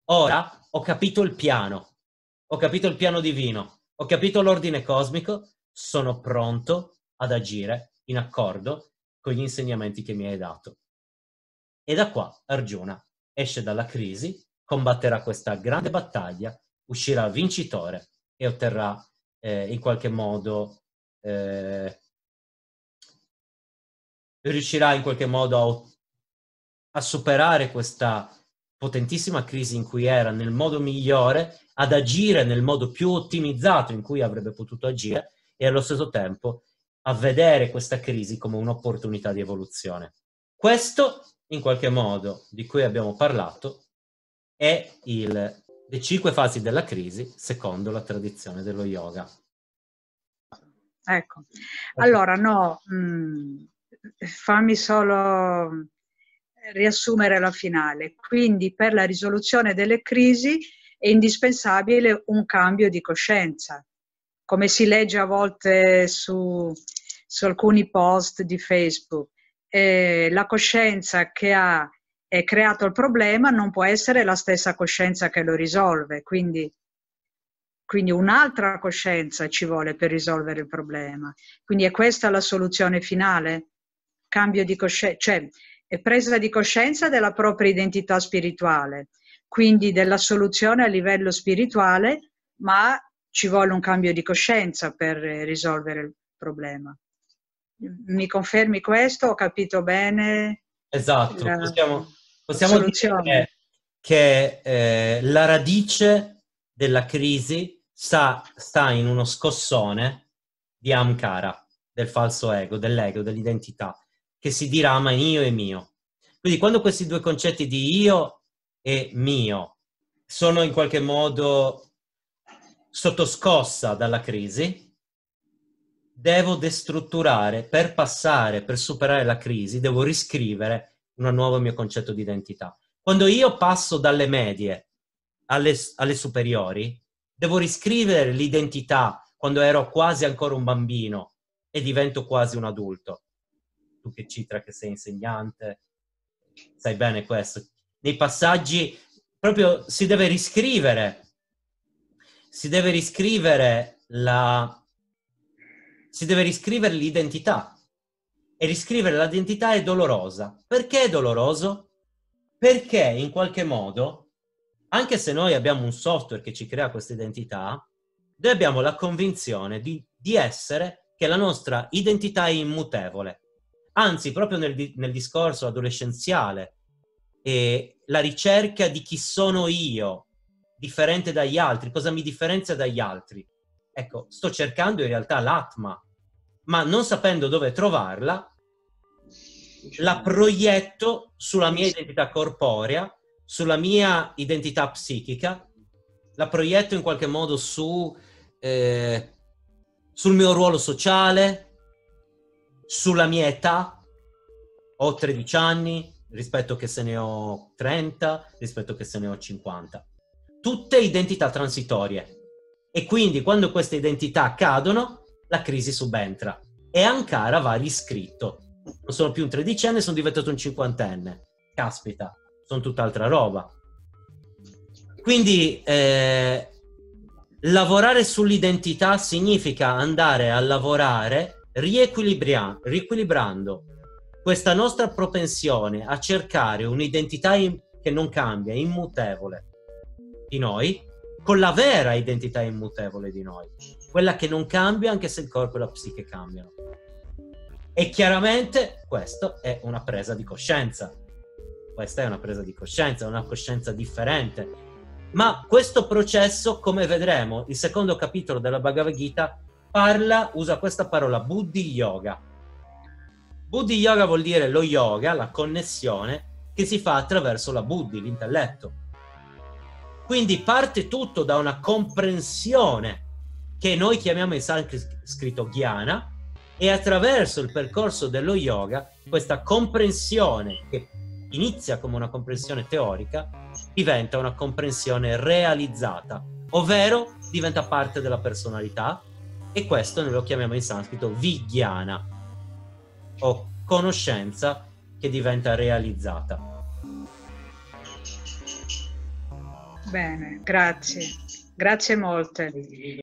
ora ho capito il piano, ho capito il piano divino, ho capito l'ordine cosmico, sono pronto ad agire in accordo con gli insegnamenti che mi hai dato. E da qua Arjuna esce dalla crisi, combatterà questa grande battaglia, uscirà vincitore e otterrà eh, in qualche modo, eh, riuscirà in qualche modo a, a superare questa potentissima crisi in cui era nel modo migliore ad agire nel modo più ottimizzato in cui avrebbe potuto agire e allo stesso tempo a vedere questa crisi come un'opportunità di evoluzione. Questo, in qualche modo, di cui abbiamo parlato, è il, le cinque fasi della crisi secondo la tradizione dello yoga. Ecco, allora no, mh, mm, fammi solo riassumere la finale. Quindi per la risoluzione delle crisi è indispensabile un cambio di coscienza, come si legge a volte su, su alcuni post di Facebook. Eh, la coscienza che ha creato il problema non può essere la stessa coscienza che lo risolve, quindi, quindi un'altra coscienza ci vuole per risolvere il problema. Quindi è questa la soluzione finale? Cambio di coscienza, cioè e presa di coscienza della propria identità spirituale, quindi della soluzione a livello spirituale, ma ci vuole un cambio di coscienza per eh, risolvere il problema. Mi confermi questo? Ho capito bene? Esatto, possiamo, possiamo dire che, eh, la radice della crisi sta, sta in uno scossone di Amkara, del falso ego, dell'ego, dell'identità che si dirama in io e mio. Quindi quando questi due concetti di io e mio sono in qualche modo sottoscossa dalla crisi, devo destrutturare, per passare, per superare la crisi, devo riscrivere un nuovo mio concetto di identità. Quando io passo dalle medie alle, alle superiori, devo riscrivere l'identità quando ero quasi ancora un bambino e divento quasi un adulto tu che Citra che sei insegnante, sai bene questo, nei passaggi proprio si deve riscrivere, si deve riscrivere la, si deve riscrivere l'identità. E riscrivere l'identità è dolorosa. Perché è doloroso? Perché in qualche modo, anche se noi abbiamo un software che ci crea questa identità, noi abbiamo la convinzione di, di essere che la nostra identità è immutevole. Anzi, proprio nel, nel discorso adolescenziale, eh, la ricerca di chi sono io, differente dagli altri, cosa mi differenzia dagli altri. Ecco, sto cercando in realtà l'atma, ma non sapendo dove trovarla, la proietto sulla mia identità corporea, sulla mia identità psichica, la proietto in qualche modo su, eh, sul mio ruolo sociale, sulla mia età, ho 13 anni rispetto che se ne ho 30, rispetto che se ne ho 50. Tutte identità transitorie. E quindi quando queste identità cadono, la crisi subentra. E Ankara va riscritto. Non sono più un tredicenne, sono diventato un cinquantenne. Caspita, sono tutt'altra roba. Quindi eh, lavorare sull'identità significa andare a lavorare riequilibrando questa nostra propensione a cercare un'identità in, che non cambia, immutevole di noi, con la vera identità immutevole di noi, quella che non cambia anche se il corpo e la psiche cambiano. E chiaramente questo è una presa di coscienza. Questa è una presa di coscienza, una coscienza differente. Ma questo processo, come vedremo, il secondo capitolo della Bhagavad Gita parla, usa questa parola, Buddhi Yoga. Buddhi Yoga vuol dire lo yoga, la connessione che si fa attraverso la Buddhi, l'intelletto. Quindi parte tutto da una comprensione che noi chiamiamo in sanscrito ghiana e attraverso il percorso dello yoga questa comprensione che inizia come una comprensione teorica diventa una comprensione realizzata, ovvero diventa parte della personalità, e questo noi lo chiamiamo in sanscrito vigyana o conoscenza che diventa realizzata. Bene, grazie, grazie molte.